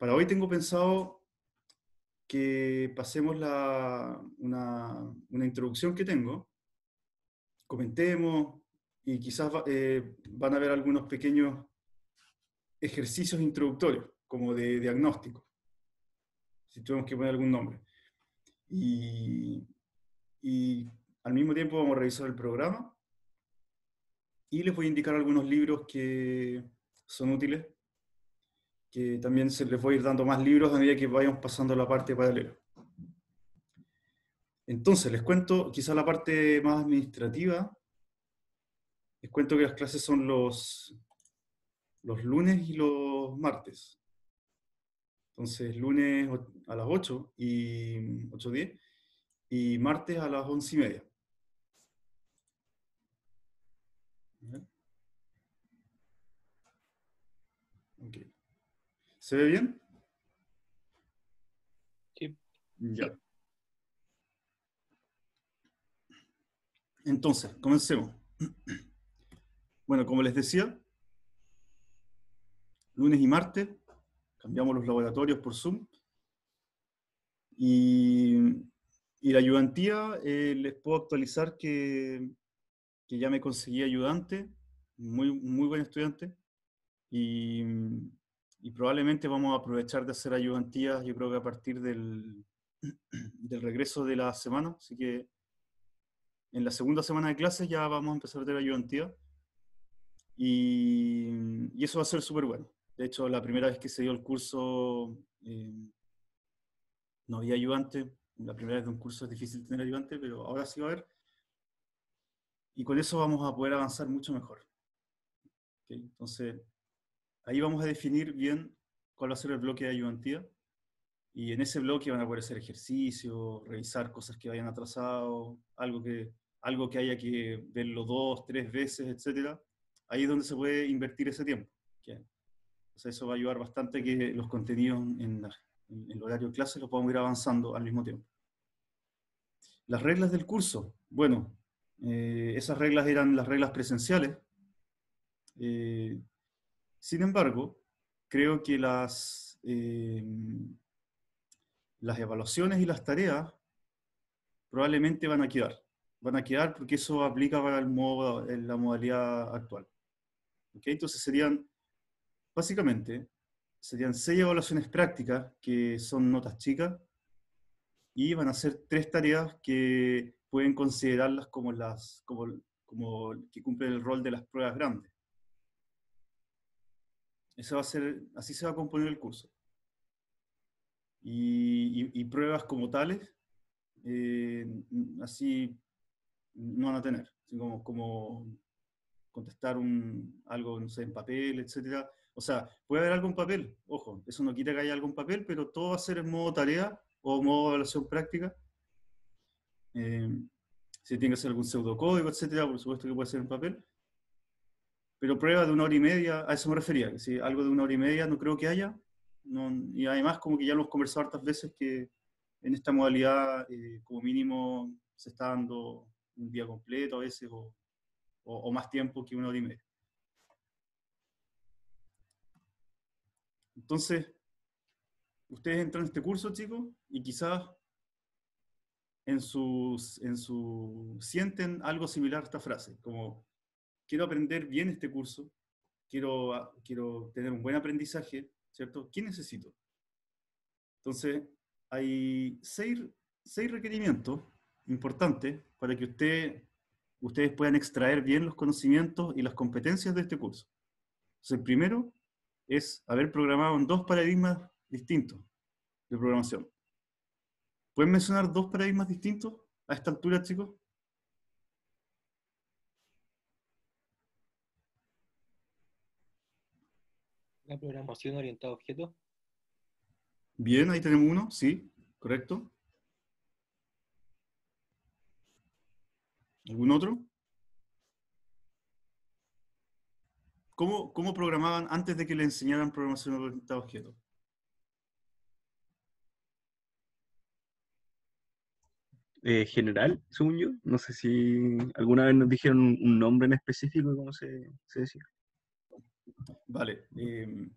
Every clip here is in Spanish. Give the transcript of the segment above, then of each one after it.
Para hoy tengo pensado que pasemos la, una, introducción que tengo, comentemos y quizás eh, van a haber algunos pequeños ejercicios introductorios, como de diagnóstico, si tenemos que poner algún nombre. y al mismo tiempo vamos a revisar el programa y les voy a indicar algunos libros que son útiles que también se les voy a ir dando más libros a medida que vayamos pasando la parte paralela. Entonces, les cuento quizá la parte más administrativa. Les cuento que las clases son los, los lunes y los martes. Entonces, lunes a las 8 y 8.10 y martes a las 11 y media. Okay. ¿Se ve bien? Sí. Ya. Entonces, comencemos. Bueno, como les decía, lunes y martes cambiamos los laboratorios por Zoom y, la ayudantía eh, les puedo actualizar que, que, ya me conseguí ayudante, muy, muy buen estudiante y y probablemente vamos a aprovechar de hacer ayudantías, yo creo que a partir del, regreso de la semana, así que en la segunda semana de clases ya vamos a empezar a hacer ayudantías. y, eso va a ser súper bueno. De hecho, la primera vez que se dio el curso eh, no había ayudante, la primera vez de un curso es difícil tener ayudante, pero ahora sí va a haber. Y con eso vamos a poder avanzar mucho mejor. Entonces, Ahí vamos a definir bien cuál va a ser el bloque de ayudantía. Y en ese bloque van a poder hacer ejercicio, revisar cosas que vayan atrasado, algo que, algo que haya que verlo dos, tres veces, etcétera. Ahí es donde se puede invertir ese tiempo. O sea, eso va a ayudar bastante que los contenidos en, el horario de clase los podamos ir avanzando al mismo tiempo. Las reglas del curso. Bueno, eh, esas reglas eran las reglas presenciales. Eh, sin embargo, creo que em, las, evaluaciones y las tareas probablemente van a quedar. Van a quedar porque eso aplica para modo, la modalidad actual. Entonces serían, básicamente, serían seis evaluaciones prácticas que son notas chicas y van a ser tres tareas que pueden considerarlas como las como que cumplen el rol de las pruebas grandes. Eso va a ser, así se va a componer el curso. Y, pruebas como tales, eh, así no van a tener, como, como contestar un, algo, no sé, en papel, etcétera. O sea, puede haber algo en papel, ojo, eso no quita que haya algo en papel, pero todo va a ser en modo tarea o modo evaluación práctica. Eh, si tiene que ser algún pseudocódigo, etcétera, por supuesto que puede ser en papel pero prueba de una hora y media, a eso me refería, que si algo de una hora y media no creo que haya, y además como que ya lo hemos conversado hartas veces que en esta modalidad eh, como mínimo se está dando un día completo a veces o, más tiempo que una hora y media. Entonces, ustedes entran en este curso, chicos, y quizás en sus, en su, sienten algo similar a esta frase, como quiero aprender bien este curso, quiero, ah, quiero tener un buen aprendizaje, ¿cierto? ¿Qué necesito? Entonces, hay seis, seis requerimientos importantes para que usted, ustedes puedan extraer bien los conocimientos y las competencias de este curso. Entonces, el primero es haber programado en dos paradigmas distintos de programación. ¿Pueden mencionar dos paradigmas distintos a esta altura, chicos? La programación orientada a objetos. Bien, ahí tenemos uno, sí, correcto. ¿Algún otro? ¿Cómo, ¿Cómo, programaban antes de que le enseñaran programación orientada a objetos? Eh, general, según No sé si alguna vez nos dijeron un nombre en específico, ¿cómo se decía? Vale. Em,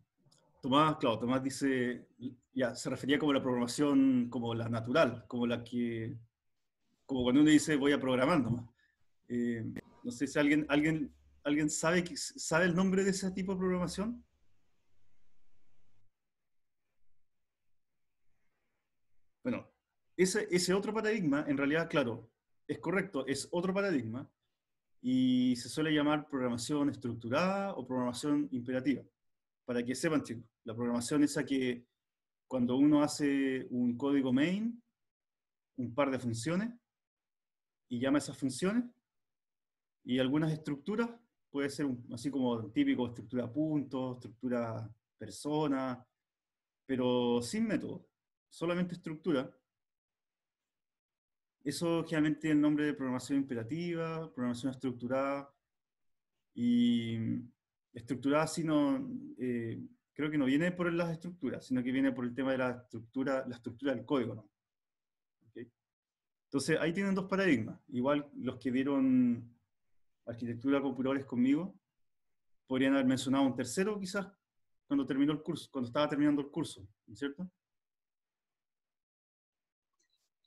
Tomás, claro, Tomás dice, ya, se refería como la programación como la natural, como la que, como cuando uno dice voy a programar nomás. Em, no sé si alguien, alguien, alguien sabe, sabe el nombre de ese tipo de programación. Bueno, ese, ese otro paradigma, en realidad, claro, es correcto, es otro paradigma, y se suele llamar programación estructurada o programación imperativa. Para que sepan, chicos, la programación esa que cuando uno hace un código main, un par de funciones, y llama esas funciones, y algunas estructuras, puede ser así como típico estructura punto, estructura persona, pero sin método, solamente estructura, eso generalmente el nombre de programación imperativa, programación estructurada. Y estructurada, sino, eh, creo que no viene por las estructuras, sino que viene por el tema de la estructura, la estructura del código. Entonces, ahí tienen dos paradigmas. Igual los que vieron arquitectura computadores conmigo, podrían haber mencionado un tercero quizás cuando terminó el curso, cuando estaba terminando el curso, cierto?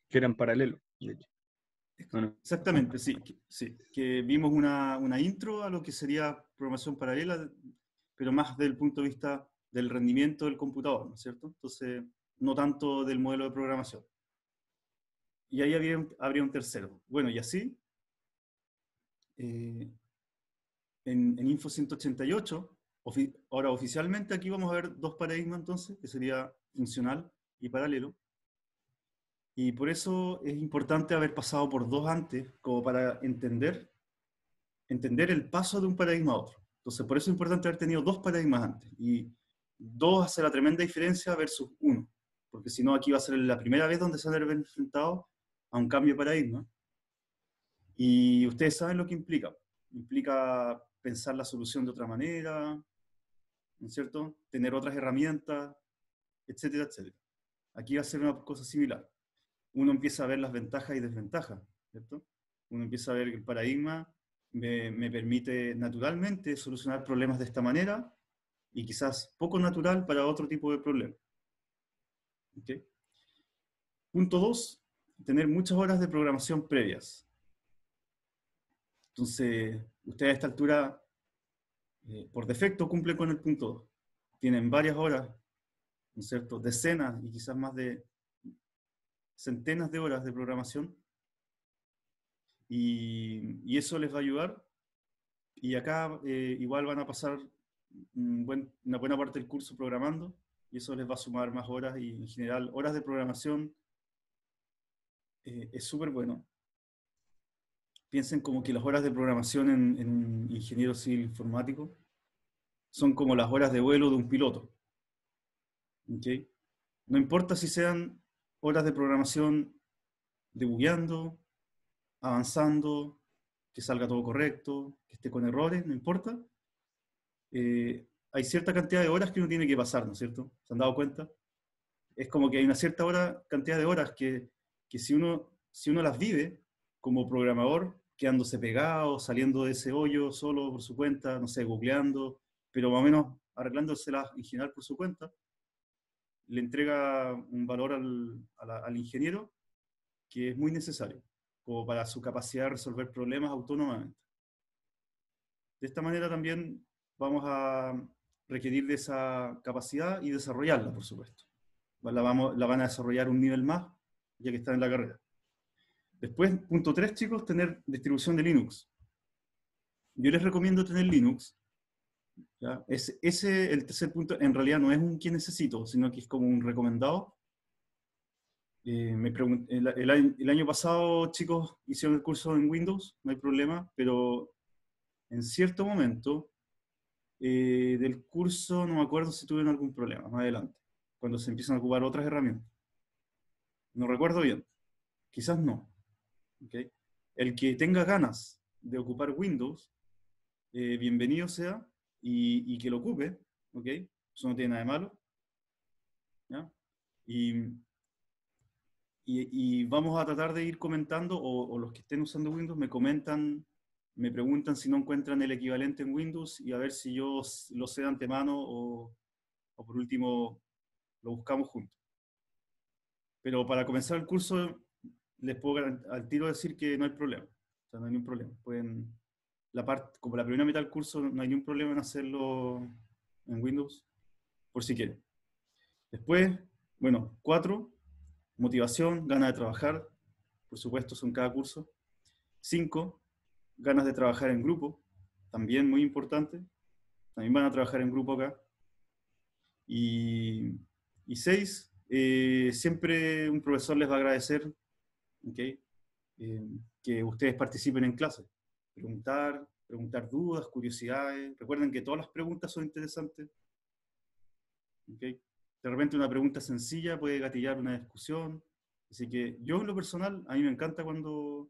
Que eran paralelos. Exactamente, sí, sí. Que vimos una, una, intro a lo que sería programación paralela, pero más desde el punto de vista del rendimiento del computador, ¿no es cierto? Entonces, no tanto del modelo de programación. Y ahí habría, un, habría un tercero. Bueno, y así, eh, en, en, Info 188, ahora oficialmente aquí vamos a ver dos paradigmas entonces, que sería funcional y paralelo. Y por eso es importante haber pasado por dos antes, como para entender, entender el paso de un paradigma a otro. Entonces, por eso es importante haber tenido dos paradigmas antes. Y dos hace la tremenda diferencia versus uno. Porque si no, aquí va a ser la primera vez donde se han enfrentado a un cambio de paradigma. Y ustedes saben lo que implica. Implica pensar la solución de otra manera, ¿no es cierto? Tener otras herramientas, etcétera, etcétera. Aquí va a ser una cosa similar uno empieza a ver las ventajas y desventajas, ¿cierto? Uno empieza a ver que el paradigma me, permite naturalmente solucionar problemas de esta manera y quizás poco natural para otro tipo de problema. Punto dos, tener muchas horas de programación previas. Entonces, ustedes a esta altura, eh, por defecto, cumple con el punto 2. Tienen varias horas, ¿no cierto? Decenas y quizás más de centenas de horas de programación y, eso les va a ayudar. Y acá eh, igual van a pasar una buena parte del curso programando y eso les va a sumar más horas y en general horas de programación eh, es súper bueno. Piensen como que las horas de programación en, en un ingeniero civil informático son como las horas de vuelo de un piloto. No importa si sean horas de programación debugueando, avanzando, que salga todo correcto, que esté con errores, no importa. Eh, hay cierta cantidad de horas que uno tiene que pasar, ¿no es cierto? ¿Se han dado cuenta? Es como que hay una cierta hora, cantidad de horas que, que si, uno, si uno las vive como programador, quedándose pegado, saliendo de ese hoyo solo por su cuenta, no sé, googleando, pero más o menos arreglándoselas en general por su cuenta, le entrega un valor al, ingeniero que es muy necesario, como para su capacidad de resolver problemas autónomamente. De esta manera también vamos a requerir de esa capacidad y desarrollarla, por supuesto. La, vamos, la van a desarrollar un nivel más, ya que están en la carrera. Después, punto tres chicos, tener distribución de Linux. Yo les recomiendo tener Linux es, ese, el tercer punto, en realidad no es un que necesito, sino que es como un recomendado. Eh, el, año pasado, chicos, hicieron el curso en Windows, no hay problema, pero en cierto momento eh, del curso no me acuerdo si tuvieron algún problema más adelante, cuando se empiezan a ocupar otras herramientas. No recuerdo bien, quizás no. El que tenga ganas de ocupar Windows, eh, bienvenido sea, y, que lo ocupe, ¿ok? Eso no tiene nada de malo. Y, y, vamos a tratar de ir comentando, o, los que estén usando Windows me comentan me preguntan si no encuentran el equivalente en Windows y a ver si yo lo sé de antemano o, o, por último lo buscamos juntos. Pero para comenzar el curso les puedo al tiro decir que no hay problema, o sea, no hay ningún problema. Pueden, parte, como la primera mitad del curso, no hay ningún problema en hacerlo en Windows, por si quieren. Después, bueno, cuatro, motivación, ganas de trabajar, por supuesto, son cada curso. Cinco, ganas de trabajar en grupo, también muy importante. También van a trabajar en grupo acá. Y, seis, eh, siempre un profesor les va a agradecer eh, que ustedes participen en clases preguntar, preguntar dudas, curiosidades. Recuerden que todas las preguntas son interesantes. De repente una pregunta sencilla puede gatillar una discusión. Así que yo en lo personal, a mí me encanta cuando,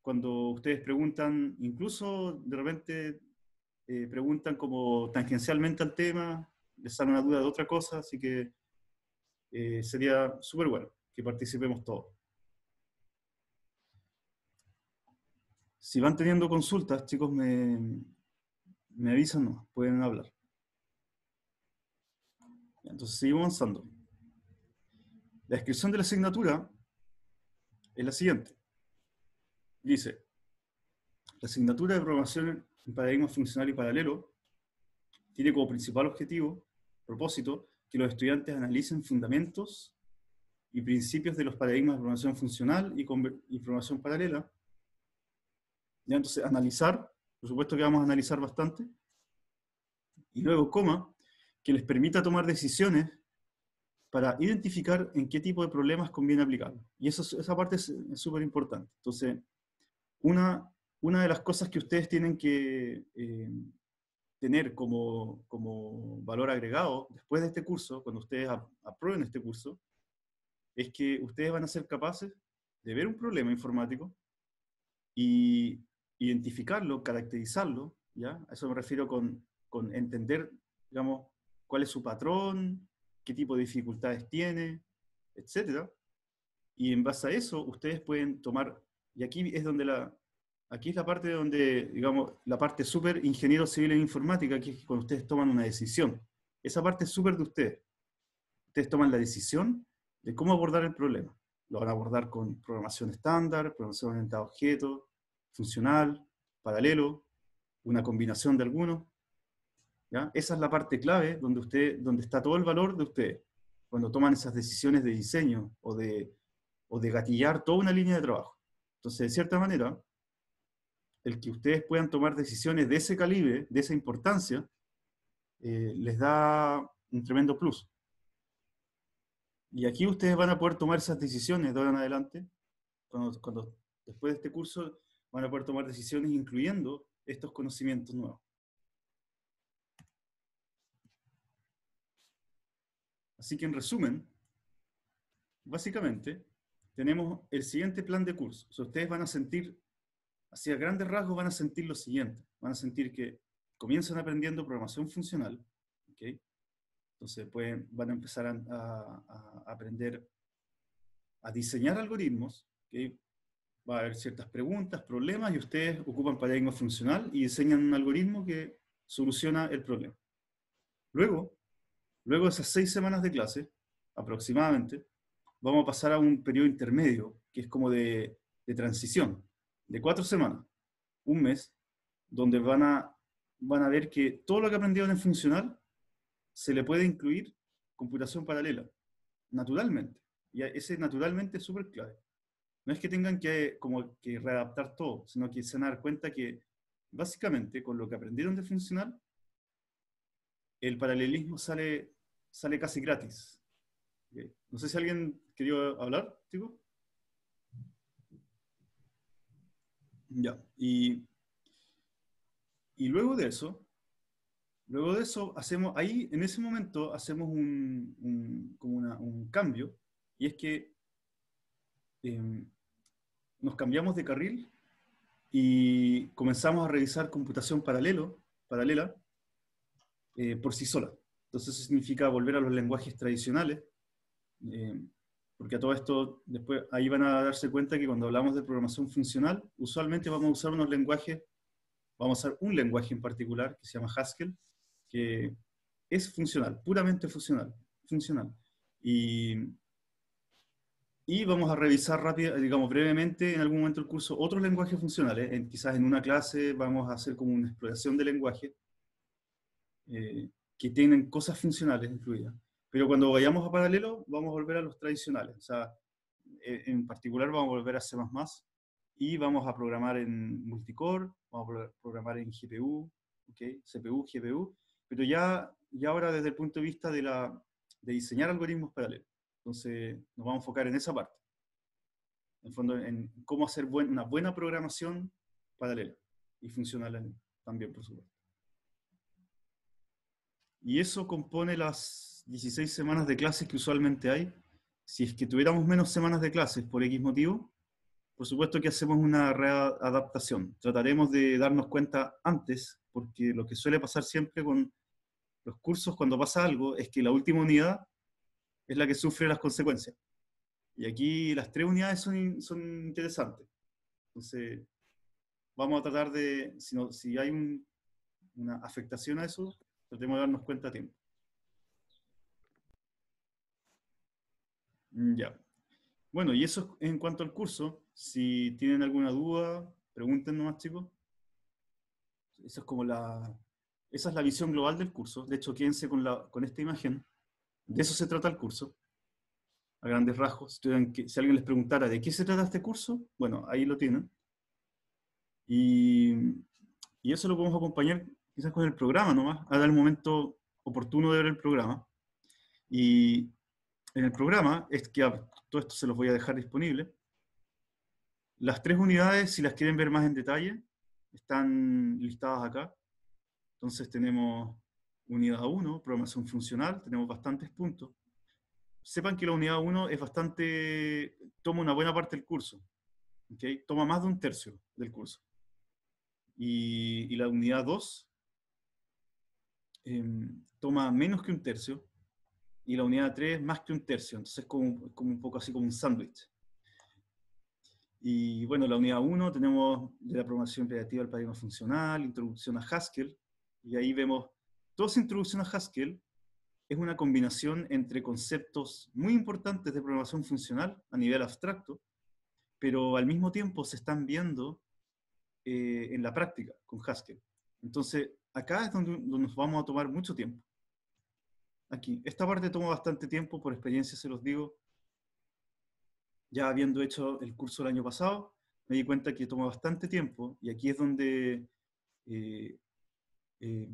cuando ustedes preguntan, incluso de repente eh, preguntan como tangencialmente al tema, les sale una duda de otra cosa, así que eh, sería súper bueno que participemos todos. si van teniendo consultas, chicos, me, avisan, no, pueden hablar. Entonces seguimos avanzando. La descripción de la asignatura es la siguiente. Dice, la asignatura de programación en paradigma funcional y paralelo tiene como principal objetivo, propósito, que los estudiantes analicen fundamentos y principios de los paradigmas de programación funcional y, y programación paralela entonces, analizar, por supuesto que vamos a analizar bastante. Y luego, coma, que les permita tomar decisiones para identificar en qué tipo de problemas conviene aplicarlo. Y eso, esa parte es súper importante. Entonces, una, una de las cosas que ustedes tienen que eh, tener como, como, valor agregado después de este curso, cuando ustedes aprueben este curso, es que ustedes van a ser capaces de ver un problema informático y identificarlo, caracterizarlo, ¿ya? A eso me refiero con, entender, digamos, cuál es su patrón, qué tipo de dificultades tiene, etc. Y en base a eso, ustedes pueden tomar, y aquí es donde la, aquí es la parte donde, digamos, la parte súper ingeniero civil en informática, que es cuando ustedes toman una decisión. Esa parte es súper de ustedes. Ustedes toman la decisión de cómo abordar el problema. Lo van a abordar con programación estándar, programación orientada a objetos, funcional, paralelo, una combinación de algunos. ¿ya? Esa es la parte clave donde, usted, donde está todo el valor de usted cuando toman esas decisiones de diseño o de, o de gatillar toda una línea de trabajo. Entonces, de cierta manera, el que ustedes puedan tomar decisiones de ese calibre, de esa importancia, eh, les da un tremendo plus. Y aquí ustedes van a poder tomar esas decisiones de ahora en adelante, cuando, cuando después de este curso van a poder tomar decisiones incluyendo estos conocimientos nuevos. Así que en resumen, básicamente tenemos el siguiente plan de curso. ustedes van a sentir, hacia grandes rasgos van a sentir lo siguiente. Van a sentir que comienzan aprendiendo programación funcional. Entonces pueden, van a empezar a, aprender a diseñar algoritmos. ¿okay? va a haber ciertas preguntas, problemas, y ustedes ocupan paradigma funcional y diseñan un algoritmo que soluciona el problema. Luego, luego de esas seis semanas de clase, aproximadamente, vamos a pasar a un periodo intermedio, que es como de, transición, de cuatro semanas, un mes, donde van a, van a ver que todo lo que aprendieron en funcional se le puede incluir computación paralela, naturalmente. Y ese naturalmente es súper clave no es que tengan que, readaptar todo, sino que se van dar cuenta que básicamente con lo que aprendieron de funcional, el paralelismo sale, sale casi gratis. No sé si alguien quería hablar, Ya, y, luego de eso, luego de eso, hacemos, ahí en ese momento hacemos un, cambio, y es que em, nos cambiamos de carril y comenzamos a realizar computación paralelo, paralela eh, por sí sola. Entonces eso significa volver a los lenguajes tradicionales, eh, porque a todo esto después ahí van a darse cuenta que cuando hablamos de programación funcional, usualmente vamos a usar unos lenguajes, vamos a usar un lenguaje en particular que se llama Haskell, que es funcional, puramente funcional, funcional. Y y vamos a revisar rápido, digamos brevemente en algún momento el curso otros lenguajes funcionales. quizás en una clase vamos a hacer como una exploración de lenguaje eh, que tienen cosas funcionales incluidas. Pero cuando vayamos a paralelo vamos a volver a los tradicionales. O sea, eh, en particular vamos a volver a C++ y vamos a programar en multicore, vamos a programar en GPU, okay, CPU, GPU, pero ya, ya ahora desde el punto de vista de, la, de diseñar algoritmos paralelos. Entonces, nos vamos a enfocar en esa parte. En fondo, en cómo hacer una buena programación paralela y funcional también, por supuesto. Y eso compone las 16 semanas de clases que usualmente hay. Si es que tuviéramos menos semanas de clases por X motivo, por supuesto que hacemos una readaptación. Trataremos de darnos cuenta antes, porque lo que suele pasar siempre con los cursos cuando pasa algo es que la última unidad es la que sufre las consecuencias. Y aquí las tres unidades son, interesantes. Entonces, vamos a tratar de, si, si hay una afectación a eso, tratemos de darnos cuenta a tiempo. Mm, ya. Bueno, y eso en cuanto al curso. Si tienen alguna duda, pregunten más chicos. Esa es como la, esa es la visión global del curso. De hecho, quédense con, la, con esta imagen. De eso se trata el curso, a grandes rasgos. Si alguien les preguntara de qué se trata este curso, bueno, ahí lo tienen. Y, eso lo podemos acompañar quizás con el programa nomás, a dar el momento oportuno de ver el programa. Y en el programa, es que todo esto se los voy a dejar disponible. Las tres unidades, si las quieren ver más en detalle, están listadas acá. Entonces tenemos unidad 1, programación funcional, tenemos bastantes puntos. Sepan que la unidad 1 es bastante, toma una buena parte del curso, ¿okay? toma más de un tercio del curso. Y, la unidad 2 em, toma menos que un tercio, y la unidad 3 más que un tercio, entonces es como, como un poco así como un sándwich. Y bueno, la unidad 1 tenemos de la programación creativa al paradigma funcional, introducción a Haskell, y ahí vemos Toda esa introducción a Haskell es una combinación entre conceptos muy importantes de programación funcional a nivel abstracto, pero al mismo tiempo se están viendo eh, en la práctica con Haskell. Entonces, acá es donde, nos vamos a tomar mucho tiempo. Aquí, esta parte toma bastante tiempo, por experiencia se los digo. Ya habiendo hecho el curso el año pasado, me di cuenta que toma bastante tiempo y aquí es donde eh, eh,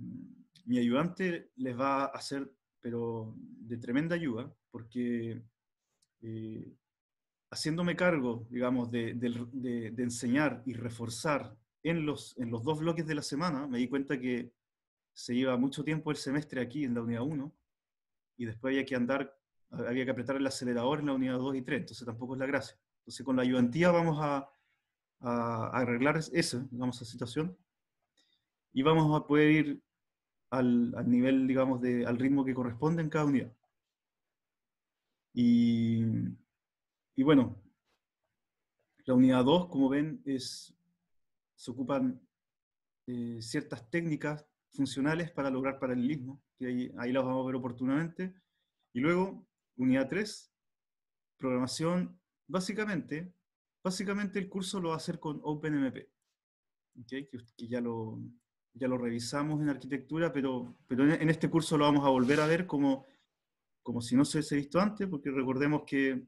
mi ayudante les va a hacer, pero de tremenda ayuda, porque eh, haciéndome cargo, digamos, de, enseñar y reforzar en los, dos bloques de la semana, me di cuenta que se lleva mucho tiempo el semestre aquí en la unidad 1 y después había que andar, había que apretar el acelerador en la unidad 2 y 3, entonces tampoco es la gracia. Entonces con la ayudantía vamos a, arreglar esa situación y vamos a poder ir al, nivel, digamos, de, al ritmo que corresponde en cada unidad. Y, bueno, la unidad 2, como ven, es, se ocupan eh, ciertas técnicas funcionales para lograr paralelismo, que ahí, las vamos a ver oportunamente. Y luego, unidad 3, programación, básicamente, básicamente el curso lo va a hacer con OpenMP, ¿okay? que, ya lo, ya lo revisamos en arquitectura, pero, pero en, este curso lo vamos a volver a ver como, como si no se hubiese visto antes, porque recordemos que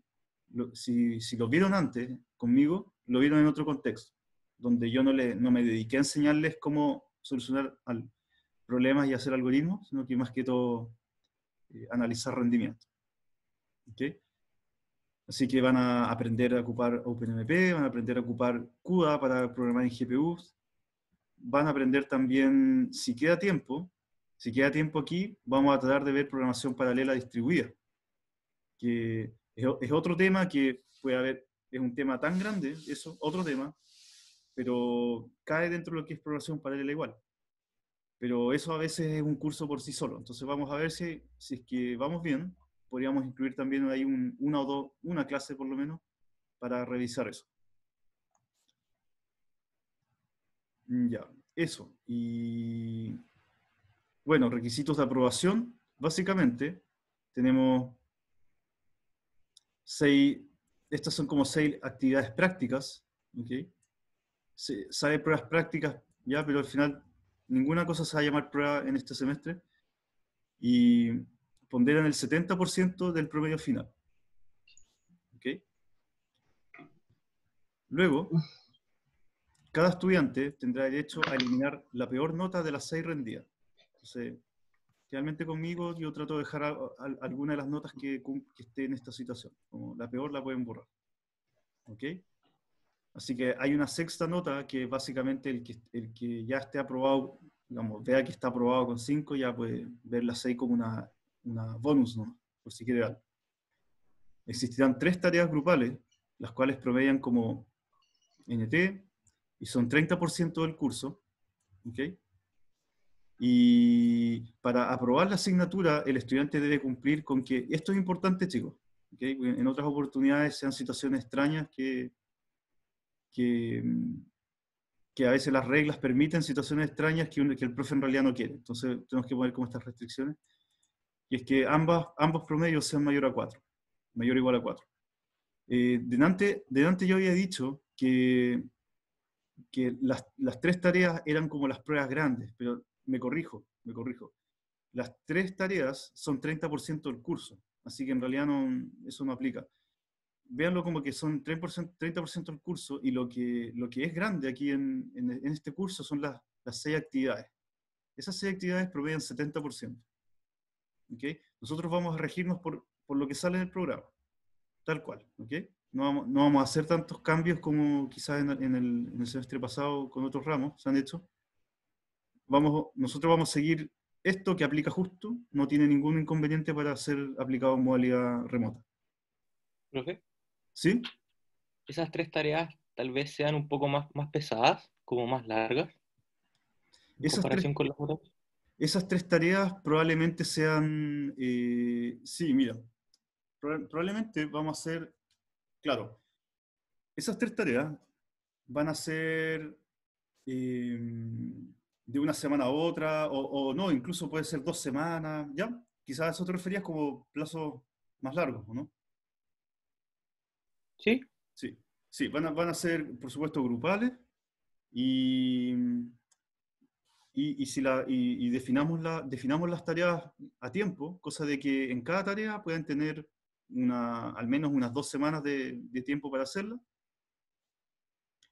si, si, lo vieron antes conmigo, lo vieron en otro contexto, donde yo no, le, no me dediqué a enseñarles cómo solucionar problemas y hacer algoritmos, sino que más que todo eh, analizar rendimiento. Así que van a aprender a ocupar OpenMP, van a aprender a ocupar CUDA para programar en GPUs, van a aprender también, si queda tiempo, si queda tiempo aquí, vamos a tratar de ver programación paralela distribuida, que es, otro tema que puede haber, es un tema tan grande, eso, otro tema, pero cae dentro de lo que es programación paralela igual. Pero eso a veces es un curso por sí solo. Entonces vamos a ver si, si es que vamos bien, podríamos incluir también ahí una o dos, una clase por lo menos, para revisar eso. Ya, eso. Y bueno, requisitos de aprobación, básicamente tenemos seis, estas son como seis actividades prácticas, ¿ok? Se, sale pruebas prácticas ya, pero al final ninguna cosa se va a llamar prueba en este semestre y ponderan el 70% del promedio final. ¿ok? Luego, cada estudiante tendrá derecho a eliminar la peor nota de las seis rendidas. Entonces, realmente conmigo yo trato de dejar alguna de las notas que, esté en esta situación. la peor la pueden borrar. ¿Ok? Así que hay una sexta nota que básicamente el que, el que ya esté aprobado, digamos, vea que está aprobado con cinco, ya puede ver la seis como una, bonus, ¿no? Por si quiere algo. Existirán tres tareas grupales, las cuales promedian como NT, y son 30% del curso, ¿okay? Y para aprobar la asignatura, el estudiante debe cumplir con que, esto es importante chicos, ¿okay? en otras oportunidades sean situaciones extrañas que, que, que, a veces las reglas permiten situaciones extrañas que, el profe en realidad no quiere. Entonces tenemos que poner como estas restricciones. Y es que ambas, ambos promedios sean mayor a 4, mayor o igual a 4. Eh, delante, delante yo había dicho que que las, tres tareas eran como las pruebas grandes, pero me corrijo, me corrijo. Las tres tareas son 30% del curso, así que en realidad no, eso no aplica. Véanlo como que son 30%, del curso y lo que, lo que es grande aquí en, este curso son las, seis actividades. Esas seis actividades proveen 70%. ¿okay? Nosotros vamos a regirnos por, lo que sale en el programa, tal cual. ¿okay? no, vamos a hacer tantos cambios como quizás en, el, semestre pasado con otros ramos se han hecho. Vamos, nosotros vamos a seguir esto que aplica justo, no tiene ningún inconveniente para ser aplicado en modalidad remota. ¿Profe? ¿Sí? Esas tres tareas tal vez sean un poco más, más pesadas, como más largas, esas comparación tres, con las otras. Esas tres tareas probablemente sean, eh, sí, mira, probablemente vamos a hacer Claro, esas tres tareas van a ser eh, de una semana a otra, o, no, incluso puede ser dos semanas, ¿ya? Quizás eso te referías como plazo más largos, ¿no? Sí. Sí, sí, van a, van a ser, por supuesto, grupales y, si la, definamos, definamos las tareas a tiempo, cosa de que en cada tarea puedan tener al menos unas dos semanas de, tiempo para hacerla.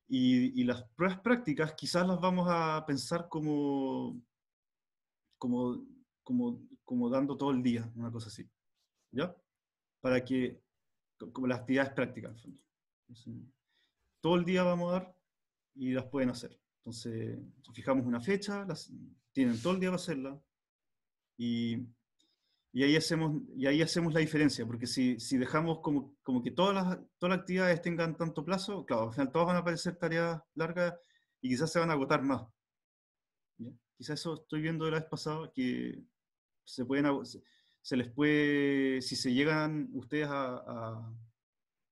Y, las pruebas prácticas quizás las vamos a pensar como, como, como, como dando todo el día, una cosa así. ¿Ya? Para que, como las actividades prácticas, en fondo. todo el día vamos a dar y las pueden hacer. Entonces, fijamos una fecha, las, tienen todo el día para hacerla. Y y ahí hacemos, y ahí hacemos la diferencia, porque si, si dejamos como, como que todas las, todas las actividades tengan tanto plazo, claro, al final todas van a parecer tareas largas y quizás se van a agotar más. Quizás eso estoy viendo de la vez pasada, que se, pueden, se, les puede, si se llegan ustedes a, a,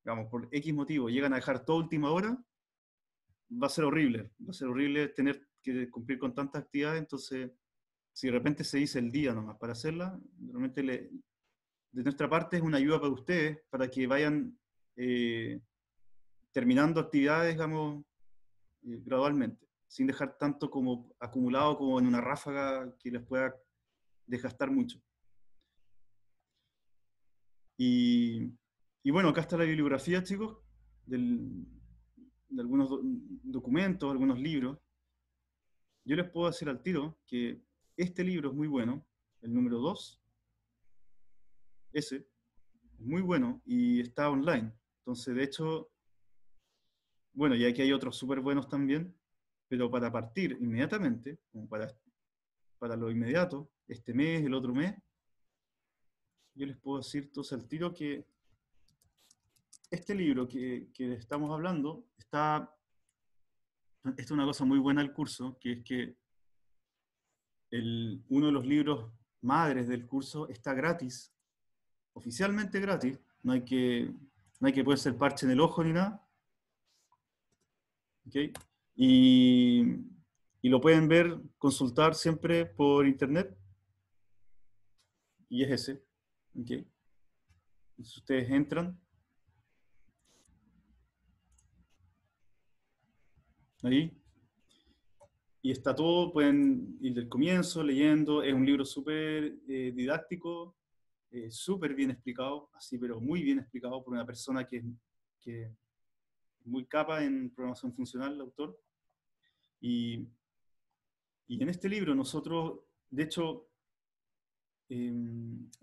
digamos, por X motivo, llegan a dejar toda última hora, va a ser horrible, va a ser horrible tener que cumplir con tantas actividades, entonces si de repente se dice el día nomás para hacerla, realmente de nuestra parte es una ayuda para ustedes, para que vayan eh, terminando actividades, digamos, eh, gradualmente, sin dejar tanto como acumulado como en una ráfaga que les pueda desgastar mucho. Y, bueno, acá está la bibliografía, chicos, de algunos documentos, algunos libros. Yo les puedo decir al tiro que este libro es muy bueno, el número 2, ese, es muy bueno y está online. Entonces, de hecho, bueno, y aquí hay otros súper buenos también, pero para partir inmediatamente, para, para lo inmediato, este mes, el otro mes, yo les puedo decir entonces al tiro que este libro que, estamos hablando está, es una cosa muy buena del curso, que es que uno de los libros madres del curso está gratis, oficialmente gratis, no hay que, no hay que ponerse el parche en el ojo ni nada. ¿Okay? Y, lo pueden ver, consultar siempre por internet. Y es ese. ¿Okay? ustedes entran. Ahí, y está todo, pueden ir del comienzo leyendo, es un libro súper eh, didáctico, eh, súper bien explicado, así pero muy bien explicado por una persona que, que es muy capa en programación funcional, el autor. Y, y en este libro nosotros, de hecho, eh,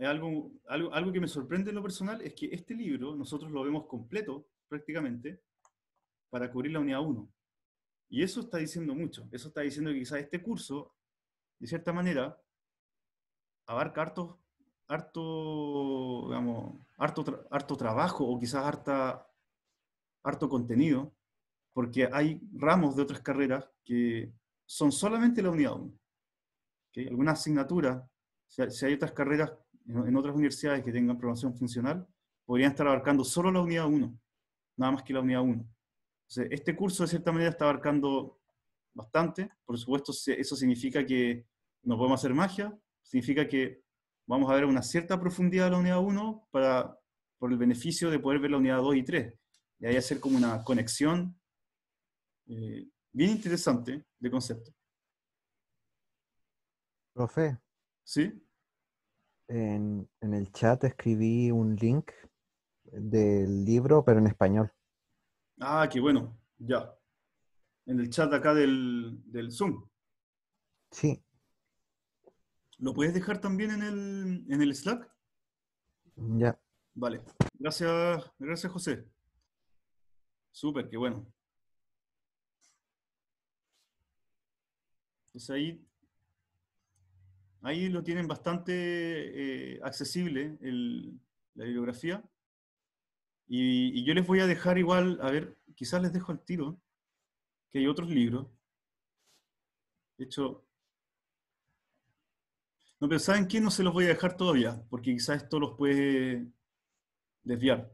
algo, algo, algo, que me sorprende en lo personal es que este libro nosotros lo vemos completo prácticamente para cubrir la unidad 1. Y eso está diciendo mucho. Eso está diciendo que quizás este curso, de cierta manera, abarca harto, harto, harto, harto trabajo o quizás harta, harto contenido, porque hay ramos de otras carreras que son solamente la unidad 1. ¿Okay? Algunas asignaturas, si hay otras carreras en otras universidades que tengan programación funcional, podrían estar abarcando solo la unidad 1, nada más que la unidad 1 este curso de cierta manera está abarcando bastante, por supuesto eso significa que no podemos hacer magia, significa que vamos a ver una cierta profundidad de la unidad 1 para, por el beneficio de poder ver la unidad 2 y 3, y ahí hacer como una conexión eh, bien interesante de concepto. Profe. ¿Sí? en el chat escribí un link del libro, pero en español. Ah, qué bueno, ya. En el chat acá del, del Zoom. Sí. ¿Lo puedes dejar también en el, Slack? Ya. Vale. Gracias, gracias José. Súper, qué bueno. Pues ahí, ahí lo tienen bastante eh, accesible la bibliografía. Y, yo les voy a dejar igual, a ver, quizás les dejo el tiro, que hay otros libros. De hecho, no, pero ¿saben qué? No se los voy a dejar todavía, porque quizás esto los puede desviar.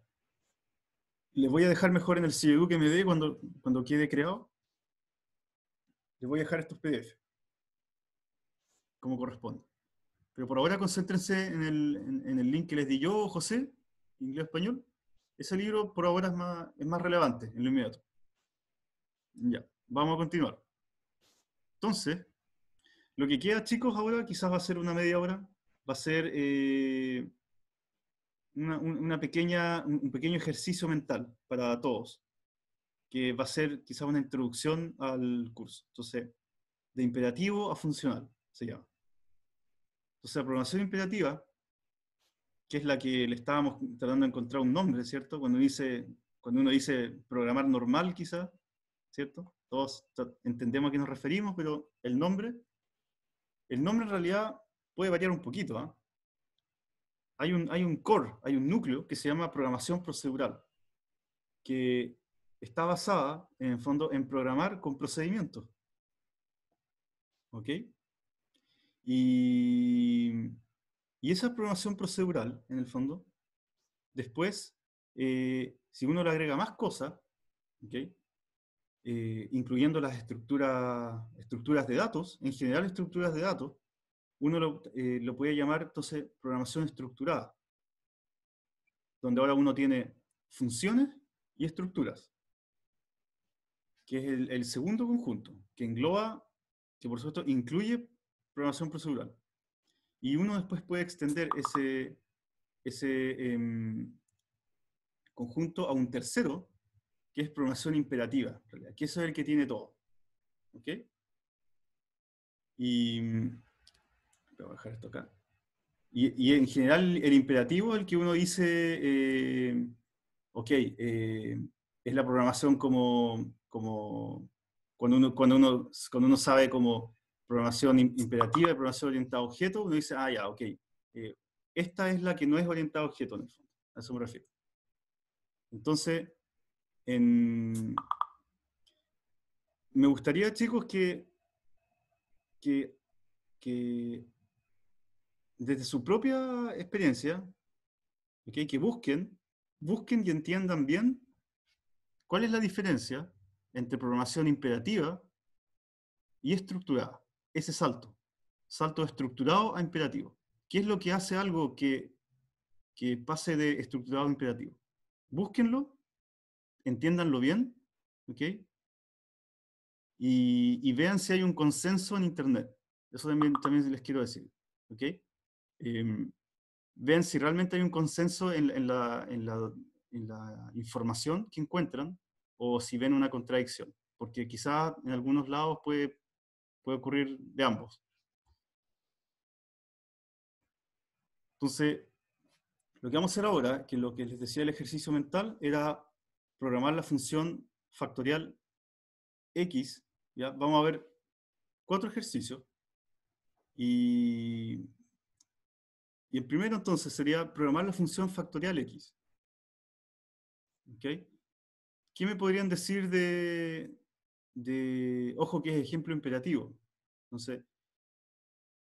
Les voy a dejar mejor en el CDU que me dé cuando, cuando quede creado. Les voy a dejar estos PDF, como corresponde. Pero por ahora concéntrense en el, en el link que les di yo, José, inglés-español. Ese libro por ahora es más, es más relevante en lo inmediato. Ya, vamos a continuar. Entonces, lo que queda, chicos, ahora quizás va a ser una media hora, va a ser eh, una, pequeña, un pequeño ejercicio mental para todos, que va a ser quizás una introducción al curso. Entonces, de imperativo a funcional se llama. Entonces, la programación imperativa que es la que le estábamos tratando de encontrar un nombre, ¿cierto? Cuando, dice, cuando uno dice programar normal, quizá, ¿cierto? Todos entendemos a qué nos referimos, pero el nombre, el nombre en realidad puede variar un poquito. ¿ah? Hay, un, hay un core, hay un núcleo que se llama programación procedural, que está basada, en el fondo, en programar con procedimientos. ¿Ok? Y y esa programación procedural, en el fondo, después, eh, si uno le agrega más cosas, eh, incluyendo las estructuras, estructuras de datos, en general estructuras de datos, uno eh, lo, puede llamar entonces programación estructurada, donde ahora uno tiene funciones y estructuras, que es el segundo conjunto, que engloba, que por supuesto incluye programación procedural. Y uno después puede extender ese, ese em, conjunto a un tercero, que es programación imperativa, que eso es el que tiene todo. ¿Ok? Y mm, voy a dejar esto acá. Y, en general el imperativo es el que uno dice, eh, ok, eh, es la programación como, como cuando, uno, cuando, uno, cuando uno sabe cómo programación imperativa y programación orientada a objetos, uno dice, ah, ya, ok, eh, esta es la que no es orientada a objetos, en el fondo. A eso me refiero. Entonces, me gustaría, chicos, que, que, desde su propia experiencia, que busquen, busquen y entiendan bien cuál es la diferencia entre programación imperativa y estructurada ese salto, salto estructurado a imperativo. ¿Qué es lo que hace algo que, que pase de estructurado a imperativo? Búsquenlo, entiéndanlo bien, ¿ok? Y, y, vean si hay un consenso en Internet. Eso también, también les quiero decir, ¿ok? Em, vean si realmente hay un consenso en, la, en, la, información que encuentran o si ven una contradicción, porque quizá en algunos lados puede puede ocurrir de ambos. Entonces, lo que vamos a hacer ahora, que lo que les decía el ejercicio mental, era programar la función factorial x. ¿ya? Vamos a ver cuatro ejercicios. Y, y el primero entonces sería programar la función factorial x. ¿Okay? ¿Qué me podrían decir de, de, ojo que es ejemplo imperativo. Entonces,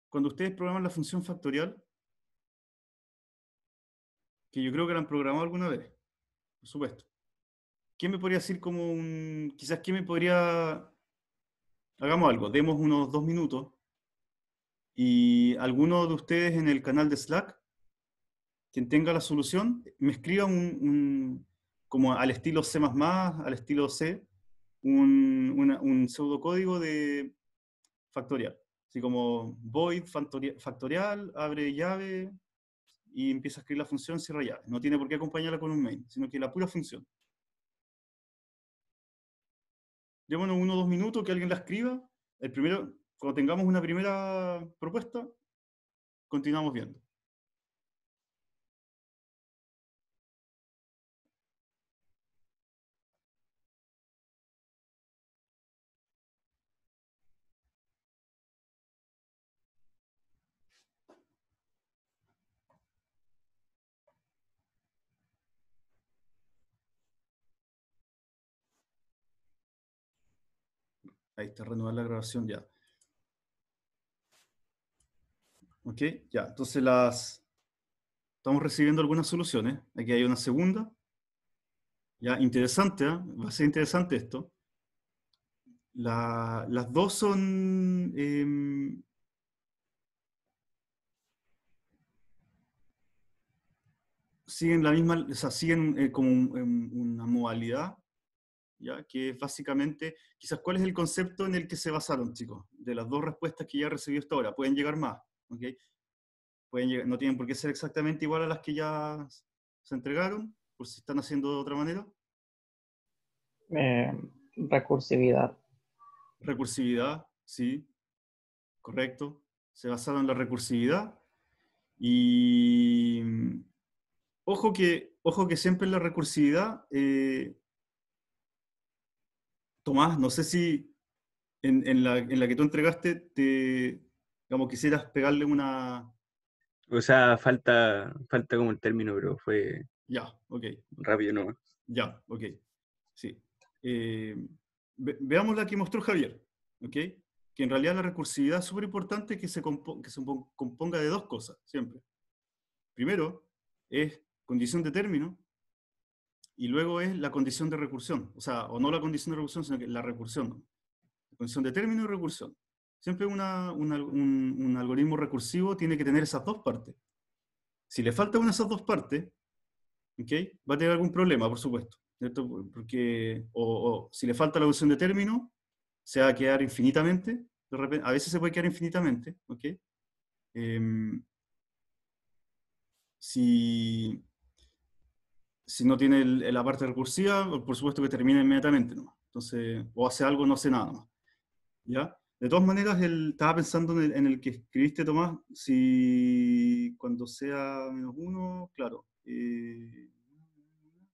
cuando ustedes programan la función factorial, que yo creo que la han programado alguna vez, por supuesto. ¿quién me podría decir como un, quizás ¿quién me podría, hagamos algo, demos unos dos minutos y alguno de ustedes en el canal de Slack, quien tenga la solución, me escriba un como al estilo C++, al estilo C, un, una, un pseudocódigo de factorial. Así como void factorial, abre llave y empieza a escribir la función, cierra llave. No tiene por qué acompañarla con un main, sino que la pura función. unos uno o dos minutos que alguien la escriba. El primero, cuando tengamos una primera propuesta, continuamos viendo. Ahí está, renovar la grabación ya. Ok, ya, entonces las... Estamos recibiendo algunas soluciones. Aquí hay una segunda. Ya, interesante, ¿ah? va a ser interesante esto. las dos son... Em, siguen la misma, o sea, siguen eh, como em, una modalidad ¿ya? que básicamente, quizás, ¿cuál es el concepto en el que se basaron, chicos? De las dos respuestas que ya recibí hasta ahora, pueden llegar más, Pueden no tienen por qué ser exactamente igual a las que ya se entregaron, por si están haciendo de otra manera. Eh, recursividad. Recursividad, sí, correcto. Se basaron en la recursividad. Y ojo que, ojo que siempre en la recursividad eh, Tomás, no sé si en, la, que tú entregaste, te, como quisieras pegarle una... O sea, falta, falta como el término, pero fue... Ya, ok. Rápido no Ya, ok. Sí. Eh, veamos la que mostró Javier, ¿ok? Que en realidad la recursividad es súper importante que que se componga de dos cosas, siempre. Primero, es condición de término, y luego es la condición de recursión, o sea, o no la condición de recursión, sino que la recursión. La condición de término y recursión. Siempre un, algoritmo recursivo tiene que tener esas dos partes. Si le falta una de esas dos partes, ¿okay? va a tener algún problema, por supuesto. Porque, o, si le falta la condición de término, se va a quedar infinitamente. a veces se puede quedar infinitamente. ¿okay? Em, si, si no tiene el, la parte recursiva, por supuesto que termina inmediatamente, Entonces, o hace algo, no hace nada más. ¿Ya? De todas maneras, él estaba pensando en el, que escribiste, Tomás, si cuando sea menos uno, claro. Eh,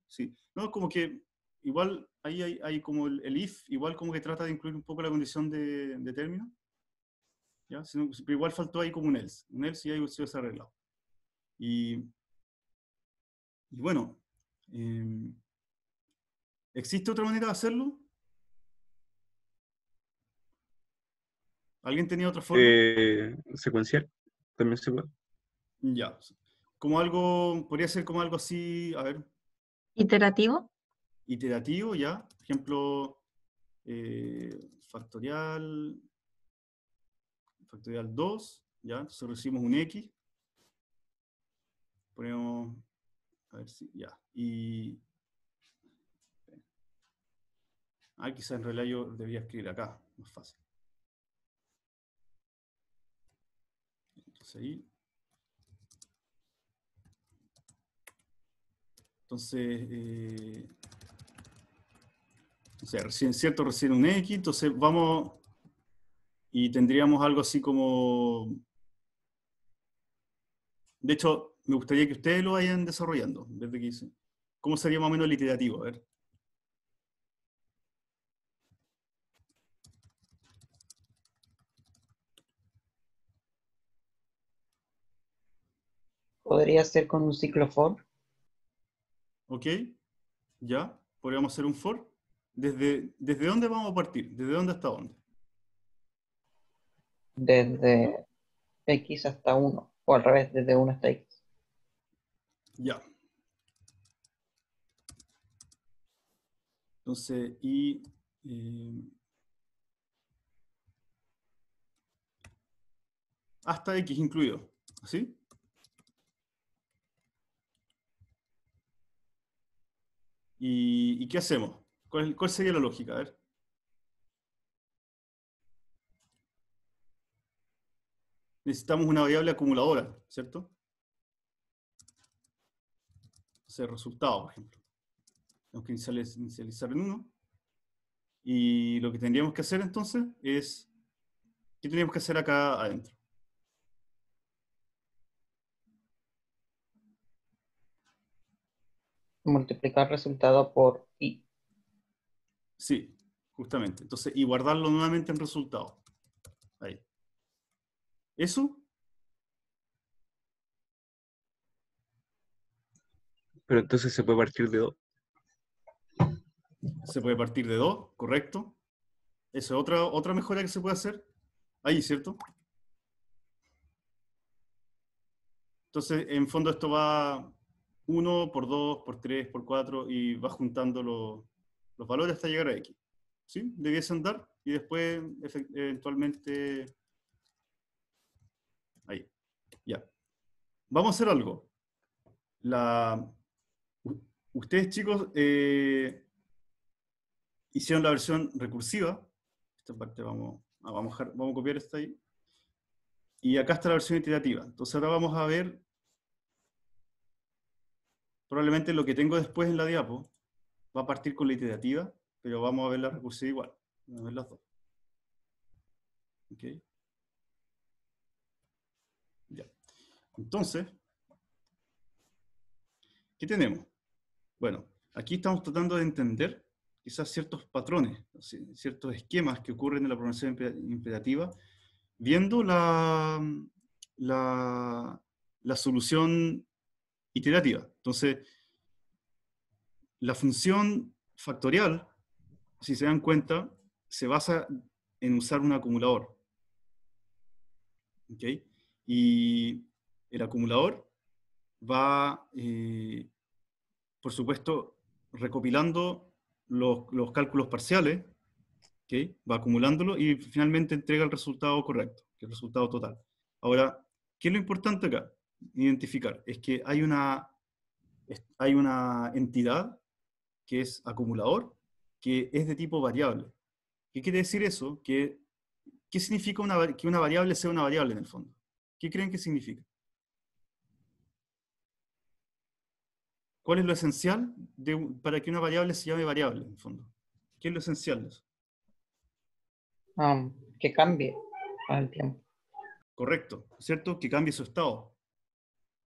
sí, no, como que igual ahí hay, como el, if, igual como que trata de incluir un poco la condición de, término. ¿Ya? pero igual faltó ahí como un else. Un else y ahí se ha Y, y bueno, Em, ¿Existe otra manera de hacerlo? ¿Alguien tenía otra forma? Eh, secuencial, también se puede. Ya. Como algo, podría ser como algo así, a ver. ¿Iterativo? Iterativo, ya. Por ejemplo, eh, factorial, factorial 2, ya. Entonces recibimos un X. Ponemos, a ver si, ya. Y... Ah, quizás en realidad yo debía escribir acá, más fácil. Entonces ahí. Entonces, eh... o sea, recién cierto, recién un X, entonces vamos y tendríamos algo así como... De hecho, me gustaría que ustedes lo vayan desarrollando, desde que hice. ¿Cómo sería más o menos el iterativo? A ver. Podría ser con un ciclo for. Ok, ya. Podríamos hacer un for. ¿Desde, ¿Desde dónde vamos a partir? ¿Desde dónde hasta dónde? Desde x hasta 1, o al revés, desde 1 hasta x. Ya, Entonces, y... Eh, hasta X incluido, ¿así? ¿Y, qué hacemos? ¿Cuál, sería la lógica? A ver. Necesitamos una variable acumuladora, ¿cierto? O resultado, por ejemplo tenemos que inicializar, en uno Y lo que tendríamos que hacer entonces es, ¿qué tendríamos que hacer acá adentro? Multiplicar resultado por i. Sí, justamente. Entonces, y guardarlo nuevamente en resultado. Ahí. ¿Eso? Pero entonces se puede partir de se puede partir de 2, correcto. Esa es otra, otra mejora que se puede hacer. Ahí, ¿cierto? Entonces, en fondo esto va 1 por 2, por 3, por 4 y va juntando los, valores hasta llegar a X. ¿Sí? Debiese andar y después eventualmente... Ahí. Ya. Vamos a hacer algo. La... Ustedes chicos, eh, hicieron la versión recursiva. Esta parte vamos, a, vamos copiar esta ahí. Y acá está la versión iterativa. Entonces ahora vamos a ver probablemente lo que tengo después en la diapo va a partir con la iterativa, pero vamos a ver la recursiva igual. Vamos a ver las dos. Ya. Entonces, ¿qué tenemos? Bueno, aquí estamos tratando de entender quizás ciertos patrones, ciertos esquemas que ocurren en la programación imperativa, viendo la, la, solución iterativa. Entonces, la función factorial, si se dan cuenta, se basa en usar un acumulador. Y el acumulador va, eh, por supuesto, recopilando los, cálculos parciales, va acumulándolo y finalmente entrega el resultado correcto, el resultado total. Ahora, ¿qué es lo importante acá? Identificar, es que hay una, hay una entidad que es acumulador, que es de tipo variable. ¿Qué quiere decir eso? Que, ¿Qué significa que una variable sea una variable en el fondo? ¿Qué creen que significa? ¿Cuál es lo esencial para que una variable se llame variable, en fondo? ¿Qué es lo esencial? de eso? Ah, que cambie con el tiempo. Correcto, ¿cierto? Que cambie su estado.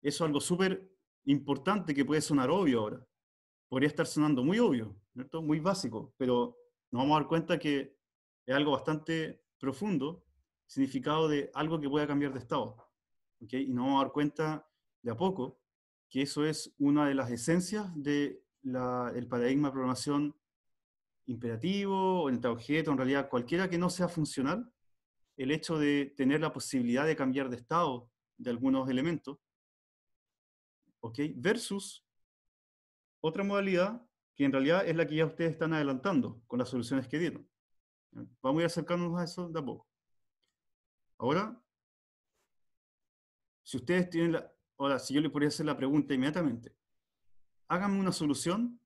Eso es algo súper importante que puede sonar obvio ahora. Podría estar sonando muy obvio, ¿cierto? Muy básico, pero nos vamos a dar cuenta que es algo bastante profundo, significado de algo que pueda cambiar de estado. ¿okay? Y nos vamos a dar cuenta de a poco que eso es una de las esencias del el paradigma de programación imperativo, o a objeto, en realidad cualquiera que no sea funcional, el hecho de tener la posibilidad de cambiar de estado de algunos elementos, ¿ok? Versus otra modalidad que en realidad es la que ya ustedes están adelantando con las soluciones que dieron. Vamos a ir acercándonos a eso de a poco. Ahora, si ustedes tienen la, Ahora, si yo le podría hacer la pregunta inmediatamente, hágame una solución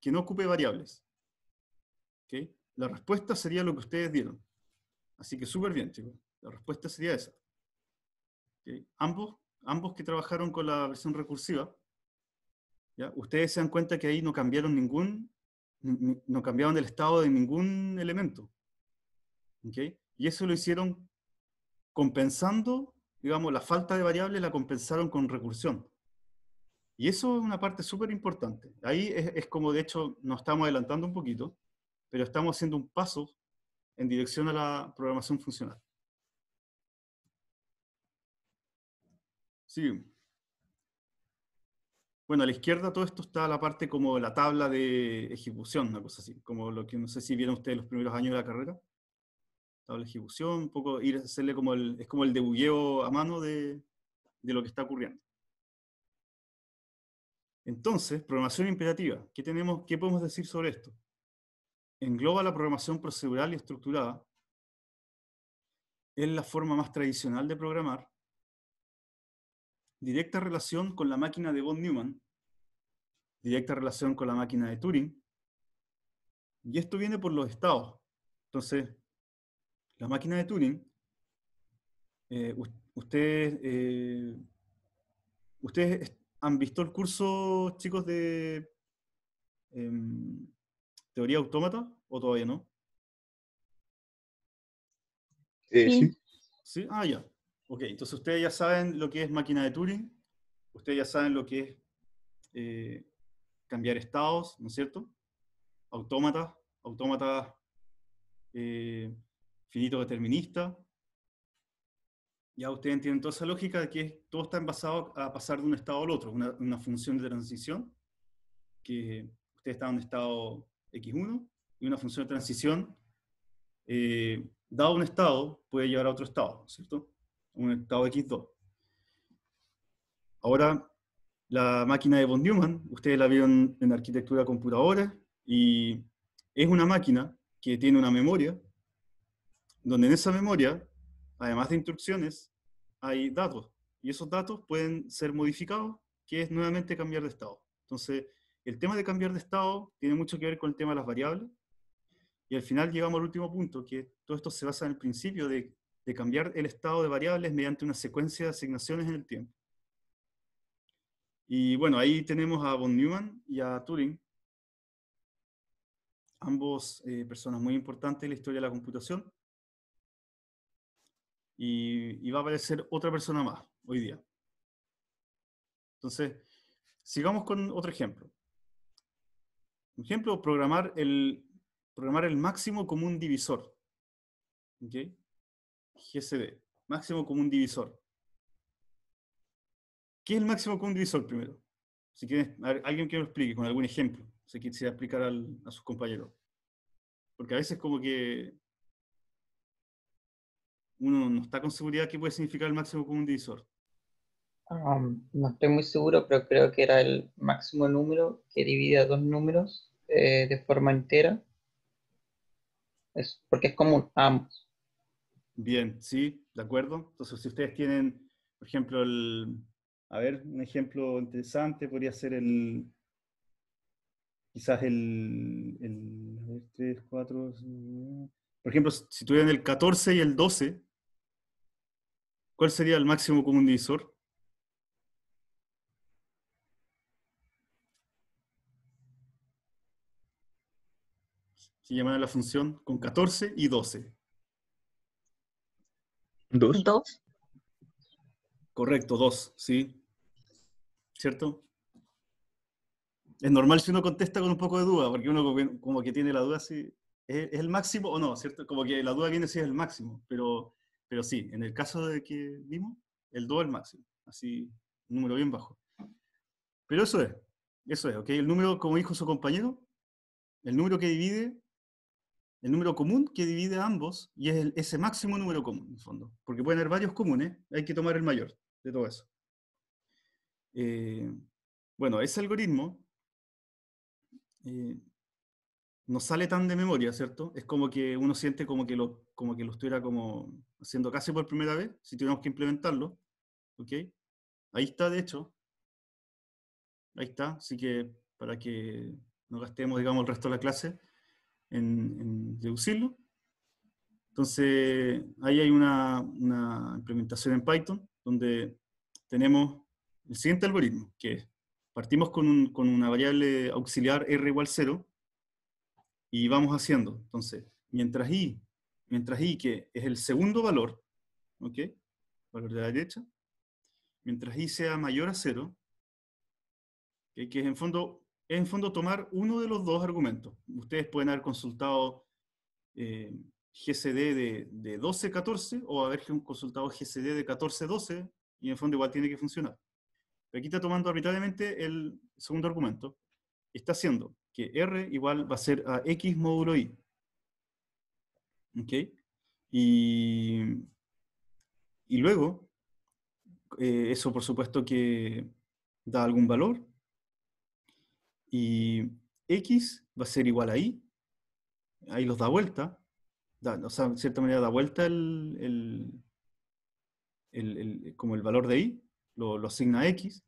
que no ocupe variables. ¿Okay? La respuesta sería lo que ustedes dieron. Así que súper bien, chicos. La respuesta sería esa. Ambos, ambos que trabajaron con la versión recursiva, ¿ya? ustedes se dan cuenta que ahí no cambiaron ningún, no cambiaron el estado de ningún elemento. Y eso lo hicieron compensando digamos, la falta de variables la compensaron con recursión. Y eso es una parte súper importante. Ahí es, como, de hecho, nos estamos adelantando un poquito, pero estamos haciendo un paso en dirección a la programación funcional. Sí. Bueno, a la izquierda todo esto está la parte como la tabla de ejecución, una cosa así, como lo que no sé si vieron ustedes los primeros años de la carrera la ejecución, un poco ir a hacerle como el, es como el debugueo a mano de, lo que está ocurriendo. Entonces, programación imperativa. ¿Qué, tenemos, ¿Qué podemos decir sobre esto? Engloba la programación procedural y estructurada. Es la forma más tradicional de programar. Directa relación con la máquina de von Neumann. Directa relación con la máquina de Turing. Y esto viene por los estados. Entonces, la máquina de Turing, eh, ustedes, eh, han visto el curso, chicos, de em, teoría autómata o todavía no? Eh, sí. ¿Sí? Ah, ya. Ok, entonces ustedes ya saben lo que es máquina de Turing, ustedes ya saben lo que es cambiar estados, ¿no es cierto? Autómatas, autómatas finito determinista. Ya ustedes entienden toda esa lógica de que todo está envasado a pasar de un estado al otro, una, función de transición, que usted está en un estado X1, y una función de transición, eh, dado un estado, puede llevar a otro estado, ¿cierto? Un estado X2. Ahora, la máquina de von Neumann, ustedes la vieron en arquitectura computadora, y es una máquina que tiene una memoria donde en esa memoria, además de instrucciones, hay datos. Y esos datos pueden ser modificados, que es nuevamente cambiar de estado. Entonces, el tema de cambiar de estado tiene mucho que ver con el tema de las variables. Y al final llegamos al último punto, que todo esto se basa en el principio de, cambiar el estado de variables mediante una secuencia de asignaciones en el tiempo. Y bueno, ahí tenemos a von Neumann y a Turing, ambos eh, personas muy importantes en la historia de la computación y, va a aparecer otra persona más hoy día. Entonces, sigamos con otro ejemplo. Un ejemplo, programar el, programar el máximo común divisor. ok GSD, máximo común divisor. ¿Qué es el máximo común divisor primero? Si quieres, alguien que lo explique con algún ejemplo, si quisiera explicar a sus compañeros. Porque a veces como que uno no está con seguridad qué puede significar el máximo común divisor. Um, no estoy muy seguro, pero creo que era el máximo número que divide a dos números eh, de forma entera. Es, porque es común a ambos. Bien, sí, de acuerdo. Entonces, si ustedes tienen, por ejemplo, el, a ver, un ejemplo interesante podría ser el, quizás el, el a ver, 3, 4, por ejemplo, si tuvieran el 14 y el 12, ¿Cuál sería el máximo común divisor? Se llama la función con 14 y 12. ¿Dos? Dos. Correcto, dos, sí. ¿Cierto? Es normal si uno contesta con un poco de duda, porque uno como que tiene la duda si es el máximo o no, ¿cierto? Como que la duda viene si es el máximo, pero pero sí, en el caso de que vimos, el 2 al máximo, así, un número bien bajo. Pero eso es, eso es, ¿ok? El número, como dijo su compañero, el número que divide, el número común que divide a ambos, y es ese máximo número común, en el fondo. Porque pueden haber varios comunes, hay que tomar el mayor de todo eso. Eh, bueno, ese algoritmo eh, no sale tan de memoria, ¿cierto? Es como que uno siente como que lo, como que lo estuviera como haciendo casi por primera vez, si tuviéramos que implementarlo, ¿ok? Ahí está, de hecho. Ahí está, así que para que no gastemos, digamos, el resto de la clase en, en deducirlo. Entonces, ahí hay una, implementación en Python donde tenemos el siguiente algoritmo, que partimos con, con una variable auxiliar r igual 0, y vamos haciendo. Entonces, mientras i, mientras i que es el segundo valor, ¿ok? Valor de la derecha, mientras i sea mayor a cero, que es en fondo, en fondo tomar uno de los dos argumentos. Ustedes pueden haber consultado eh, GCD de, de 12, 14 o haber consultado GCD de 14, 12 y en fondo igual tiene que funcionar. Pero aquí está tomando arbitrariamente el segundo argumento. Está haciendo que R igual va a ser a X módulo Y. ¿Ok? Y, luego, eh, eso por supuesto que da algún valor. Y X va a ser igual a Y. Ahí los da vuelta. o sea, en cierta manera da vuelta el, como el valor de Y. Lo, asigna a X.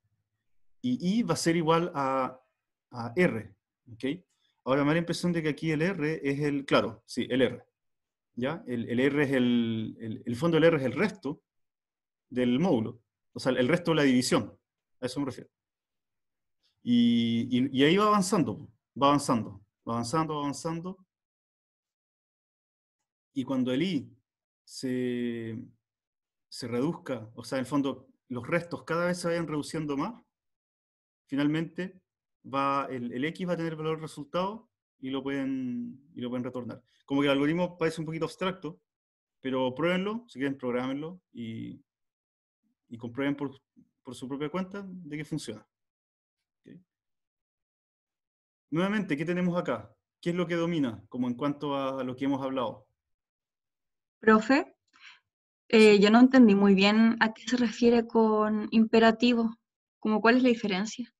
Y Y va a ser igual a, a R ¿Okay? Ahora me da la impresión de que aquí el R es el, claro, sí, el R. ¿Ya? El, el R es el, el, fondo del R es el resto del módulo, o sea, el resto de la división, a eso me refiero. Y, y, ahí va avanzando, va avanzando, va avanzando, va avanzando. Y cuando el I se, se reduzca, o sea, en el fondo los restos cada vez se vayan reduciendo más, finalmente el, X va a tener el valor resultado y lo, pueden, y lo pueden retornar. Como que el algoritmo parece un poquito abstracto, pero pruébenlo, si quieren, programenlo y, y comprueben por, su propia cuenta de que funciona. Nuevamente, ¿qué tenemos acá? ¿Qué es lo que domina, como en cuanto a lo que hemos hablado? Profe, eh, yo no entendí muy bien a qué se refiere con imperativo, como cuál es la diferencia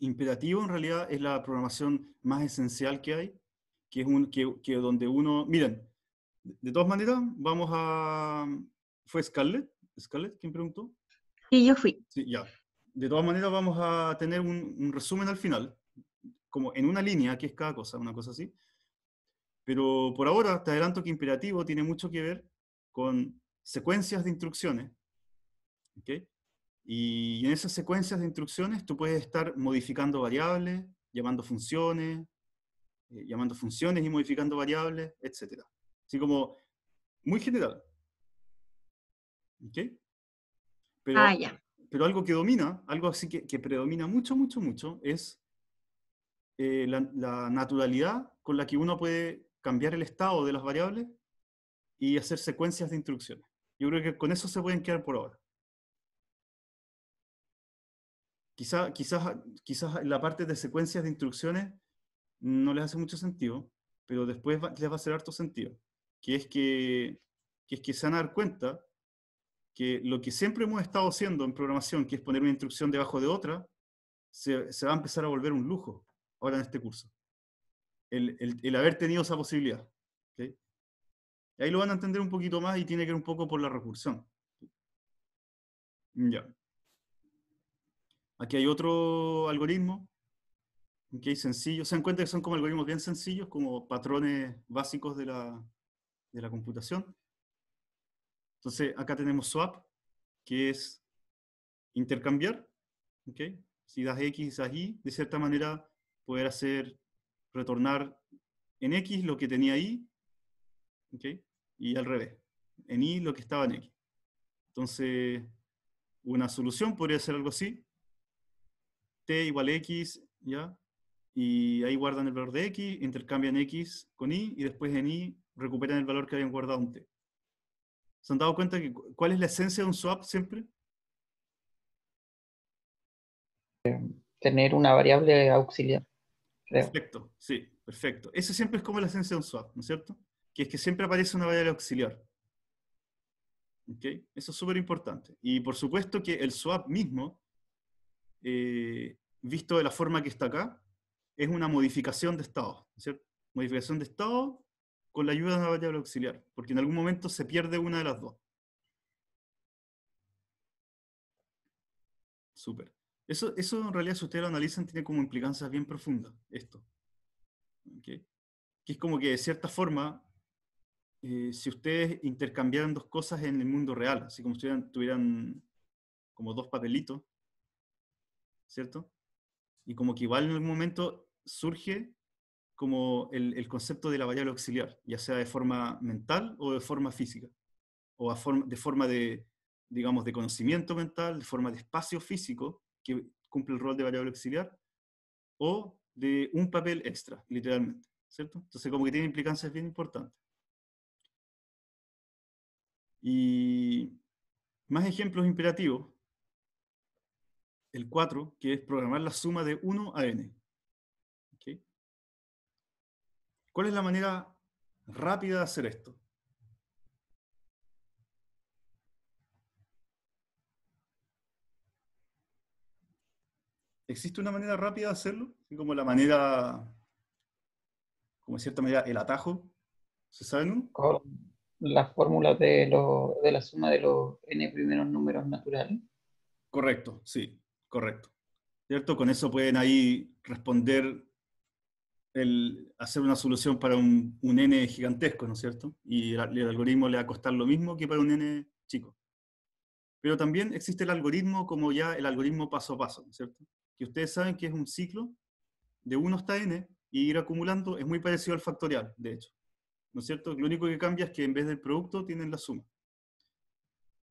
imperativo en realidad es la programación más esencial que hay, que es un, que, donde uno, miren, de todas maneras, vamos a, fue Scarlett, Scarlett ¿Quién preguntó. Sí, yo fui. Sí, ya. De todas maneras, vamos a tener un, resumen al final, como en una línea, que es cada cosa, una cosa así. Pero por ahora, te adelanto que imperativo tiene mucho que ver con secuencias de instrucciones, ¿okay? Y en esas secuencias de instrucciones tú puedes estar modificando variables, llamando funciones, eh, llamando funciones y modificando variables, etc. Así como, muy general. ¿Ok? Pero, ah, ya. pero algo que domina, algo así que, predomina mucho, mucho, mucho, es eh, la naturalidad con la que uno puede cambiar el estado de las variables y hacer secuencias de instrucciones. Yo creo que con eso se pueden quedar por ahora. quizás, quizás la parte de secuencias de instrucciones no les hace mucho sentido, pero después les va a hacer harto sentido, que es que, que es que se van a dar cuenta que lo que siempre hemos estado haciendo en programación, que es poner una instrucción debajo de otra, se, va a empezar a volver un lujo ahora en este curso. El, el, el haber tenido esa posibilidad. ¿okay? Ahí lo van a entender un poquito más y tiene que ver un poco por la recursión. Ya. Aquí hay otro algoritmo, que sencillo. Se dan cuenta que son como algoritmos bien sencillos, como patrones básicos de la, de computación. Entonces, acá tenemos swap, que es intercambiar. ¿okay? Si das X y das Y, de cierta manera poder hacer retornar en X lo que tenía Y, y al revés, en Y lo que estaba en X. Entonces, una solución podría ser algo así, t igual x, ¿ya? Y ahí guardan el valor de x, intercambian x con y, y después en y recuperan el valor que habían guardado en t. ¿Se han dado cuenta que cuál es la esencia de un swap siempre? Tener una variable auxiliar. Perfecto, sí, perfecto. Eso siempre es como la esencia de un swap, ¿no es cierto? Que es que siempre aparece una variable auxiliar. ¿Okay? Eso es súper importante. Y por supuesto que el swap mismo eh, visto de la forma que está acá, es una modificación de estado, ¿cierto? Modificación de estado con la ayuda de una variable auxiliar, porque en algún momento se pierde una de las dos. Súper. Eso, eso en realidad, si ustedes lo analizan, tiene como implicancias bien profundas, esto. Que es como que, de cierta forma, eh, si ustedes intercambiaran dos cosas en el mundo real, así como si tuvieran, tuvieran como dos papelitos, ¿cierto? Y como que igual en algún momento surge como el, el concepto de la variable auxiliar, ya sea de forma mental o de forma física, o a forma, de forma de, digamos, de conocimiento mental, de forma de espacio físico, que cumple el rol de variable auxiliar, o de un papel extra, literalmente, ¿cierto? Entonces como que tiene implicancias bien importantes. Y más ejemplos imperativos el 4, que es programar la suma de 1 a n. ¿Cuál es la manera rápida de hacer esto? ¿Existe una manera rápida de hacerlo? Como la manera, como en cierta manera, el atajo. ¿Se saben? Con las fórmulas de, de, la suma de los n primeros números naturales. Correcto, sí. Correcto. ¿Cierto? Con eso pueden ahí responder, el, hacer una solución para un, n gigantesco, ¿no es cierto? Y el, algoritmo le va a costar lo mismo que para un n chico. Pero también existe el algoritmo como ya el algoritmo paso a paso, ¿no es cierto? Que ustedes saben que es un ciclo de 1 hasta n y ir acumulando es muy parecido al factorial, de hecho. ¿No es cierto? Lo único que cambia es que en vez del producto tienen la suma.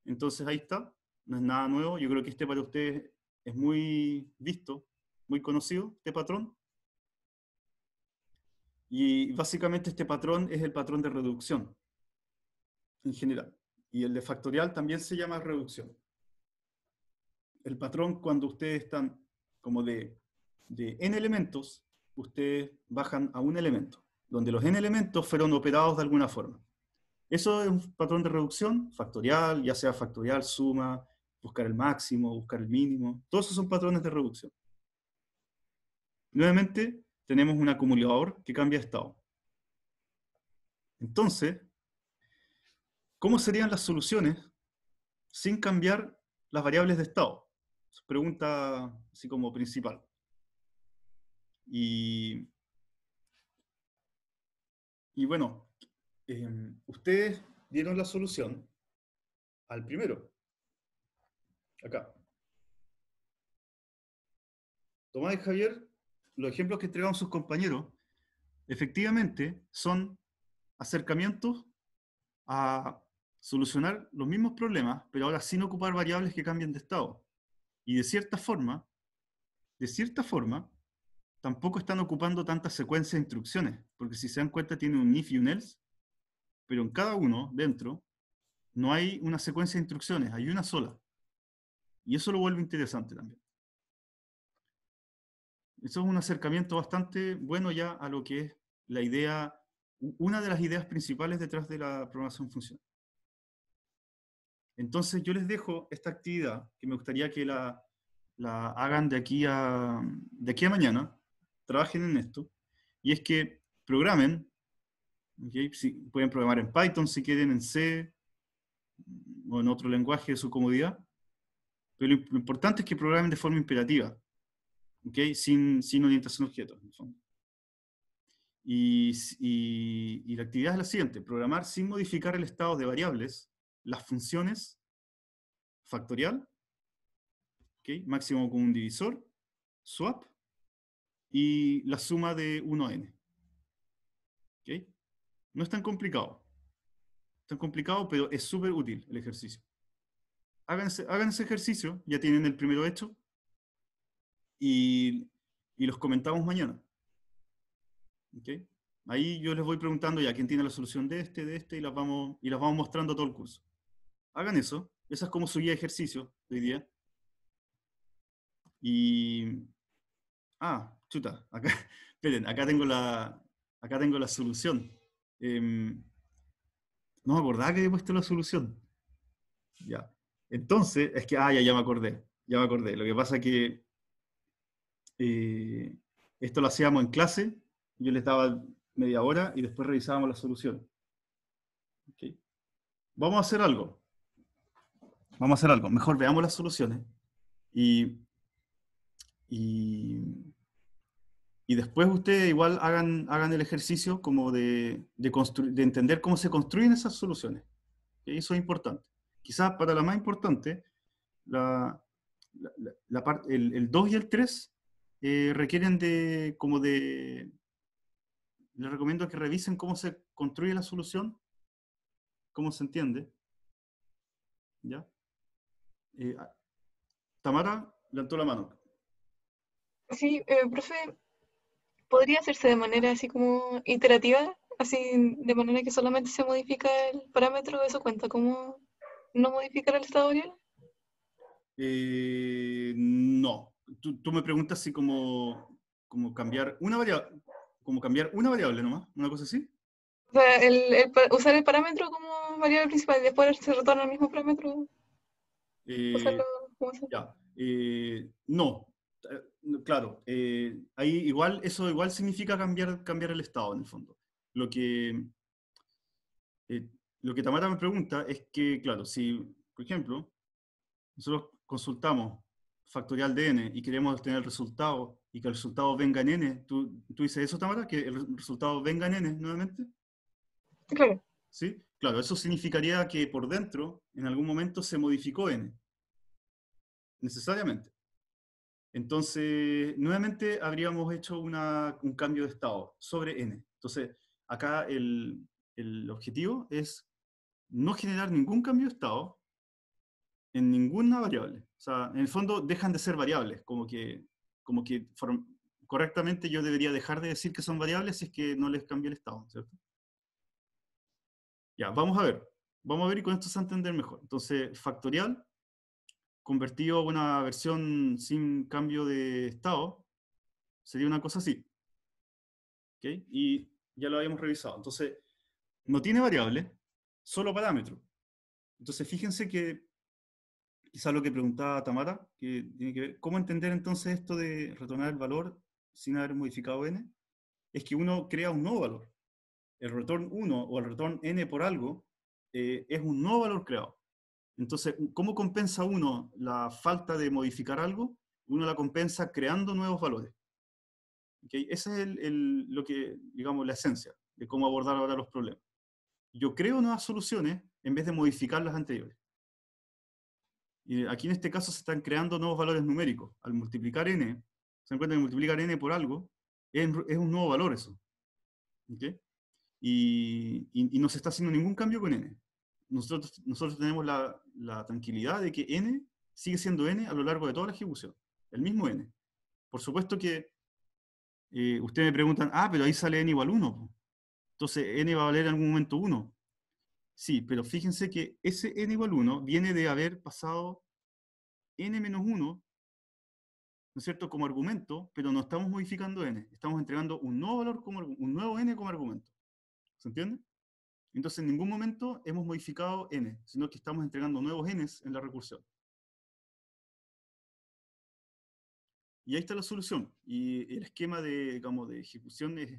Entonces ahí está, no es nada nuevo. Yo creo que este para ustedes es muy visto, muy conocido, este patrón. Y básicamente este patrón es el patrón de reducción en general. Y el de factorial también se llama reducción. El patrón cuando ustedes están como de, n elementos, ustedes bajan a un elemento, donde los n elementos fueron operados de alguna forma. Eso es un patrón de reducción factorial, ya sea factorial, suma, buscar el máximo, buscar el mínimo. Todos esos son patrones de reducción. Nuevamente, tenemos un acumulador que cambia de estado. Entonces, ¿cómo serían las soluciones sin cambiar las variables de estado? Pregunta así como principal. Y, y bueno, em, ustedes dieron la solución al primero, Acá. Tomás y Javier, los ejemplos que entregaron sus compañeros, efectivamente son acercamientos a solucionar los mismos problemas, pero ahora sin ocupar variables que cambian de estado. Y de cierta forma, de cierta forma, tampoco están ocupando tantas secuencias de instrucciones, porque si se dan cuenta tiene un if y un else, pero en cada uno, dentro, no hay una secuencia de instrucciones, hay una sola. Y eso lo vuelve interesante también. Eso es un acercamiento bastante bueno ya a lo que es la idea, una de las ideas principales detrás de la programación funcional. Entonces yo les dejo esta actividad que me gustaría que la, hagan de aquí, a, de aquí a mañana, trabajen en esto, y es que programen, pueden programar en Python si quieren, en C o en otro lenguaje de su comodidad, pero lo, importante es que programen de forma imperativa, ¿Ok? sin, sin orientación a objetos, Y, la actividad es la siguiente, programar sin modificar el estado de variables, las funciones, factorial, ¿okay? máximo común divisor, swap, y la suma de 1 n. No es tan complicado, tan complicado, pero es súper útil el ejercicio hagan ese ejercicio, ya tienen el primero hecho, y, los comentamos mañana. ¿Okay? Ahí yo les voy preguntando ya quién tiene la solución de este, de este, y las vamos, y las vamos mostrando todo el curso. Hagan eso, esa es como su guía de ejercicio hoy día. Y... Ah, chuta, acá, esperen, acá tengo la, acá tengo la solución. Em, no me que he puesto la solución. Ya. Entonces, es que, ah, ya, me acordé, ya me acordé. Lo que pasa es que eh, esto lo hacíamos en clase, yo le daba media hora y después revisábamos la solución. Vamos a hacer algo. Vamos a hacer algo. Mejor veamos las soluciones y, después ustedes igual hagan, hagan el ejercicio como de, de entender cómo se construyen esas soluciones. Eso es importante quizás para la más importante, el, 2 y el 3 eh, requieren de, como de, les recomiendo que revisen cómo se construye la solución, cómo se entiende. ¿Ya? Eh, Tamara levantó la mano. Sí, eh, profe, ¿podría hacerse de manera así como iterativa? Así, de manera que solamente se modifica el parámetro, de su cuenta como no modificar el estado variable? Eh, no. Tú, me preguntas si como, como cambiar una variable, como cambiar una variable nomás, una cosa así. O sea, usar el parámetro como variable principal y después se retorna el mismo parámetro. Eh, eh, no, claro, ahí igual, eso igual significa cambiar, cambiar el estado en el fondo. Lo que, lo que Tamara me pregunta es que, claro, si, por ejemplo, nosotros consultamos factorial de n y queremos obtener el resultado y que el resultado venga en n, ¿tú, tú dices eso, Tamara? ¿Que el resultado venga en n nuevamente? Claro. ¿Sí? Claro, eso significaría que por dentro, en algún momento, se modificó n. Necesariamente. Entonces, nuevamente habríamos hecho una, un cambio de estado sobre n. Entonces, acá el, el objetivo es no generar ningún cambio de estado en ninguna variable. O sea, en el fondo dejan de ser variables, como que, como que correctamente yo debería dejar de decir que son variables si es que no les cambia el estado, Ya, vamos a ver. Vamos a ver y con esto se va a entender mejor. Entonces, factorial, convertido a una versión sin cambio de estado, sería una cosa así. Y ya lo habíamos revisado. Entonces, no tiene variable, solo parámetro. Entonces, fíjense que quizás lo que preguntaba Tamara, que tiene que ver, ¿cómo entender entonces esto de retornar el valor sin haber modificado n? Es que uno crea un nuevo valor. El retorno 1 o el retorno n por algo eh, es un nuevo valor creado. Entonces, ¿cómo compensa uno la falta de modificar algo? Uno la compensa creando nuevos valores. ¿Okay? Esa es lo que, digamos, la esencia de cómo abordar ahora los problemas yo creo nuevas soluciones en vez de modificar las anteriores. Y aquí en este caso se están creando nuevos valores numéricos. Al multiplicar n, se encuentra que multiplicar n por algo es, un nuevo valor eso. ¿Okay? Y, no se está haciendo ningún cambio con n. Nosotros, tenemos la, tranquilidad de que n sigue siendo n a lo largo de toda la ejecución. El mismo n. Por supuesto que eh, ustedes me preguntan, ah, pero ahí sale n igual 1. Entonces, n va a valer en algún momento 1. Sí, pero fíjense que ese n igual 1 viene de haber pasado n menos 1, ¿no es cierto?, como argumento, pero no estamos modificando n, estamos entregando un nuevo valor, como, un nuevo n como argumento. ¿Se entiende? Entonces, en ningún momento hemos modificado n, sino que estamos entregando nuevos n en la recursión. Y ahí está la solución. Y el esquema de, ejecución es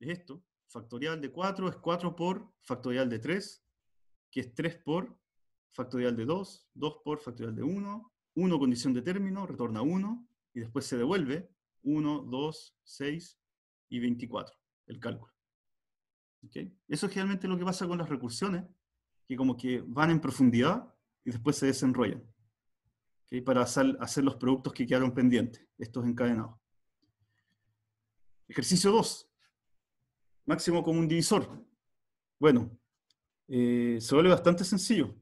esto factorial de 4 es 4 por factorial de 3, que es 3 por factorial de 2, 2 por factorial de 1, 1 condición de término, retorna 1, y después se devuelve 1, 2, 6 y 24, el cálculo. Eso es generalmente lo que pasa con las recursiones, que como que van en profundidad y después se desenrollan, para hacer, hacer los productos que quedaron pendientes, estos encadenados. Ejercicio 2 máximo común divisor. Bueno, eh, se vuelve bastante sencillo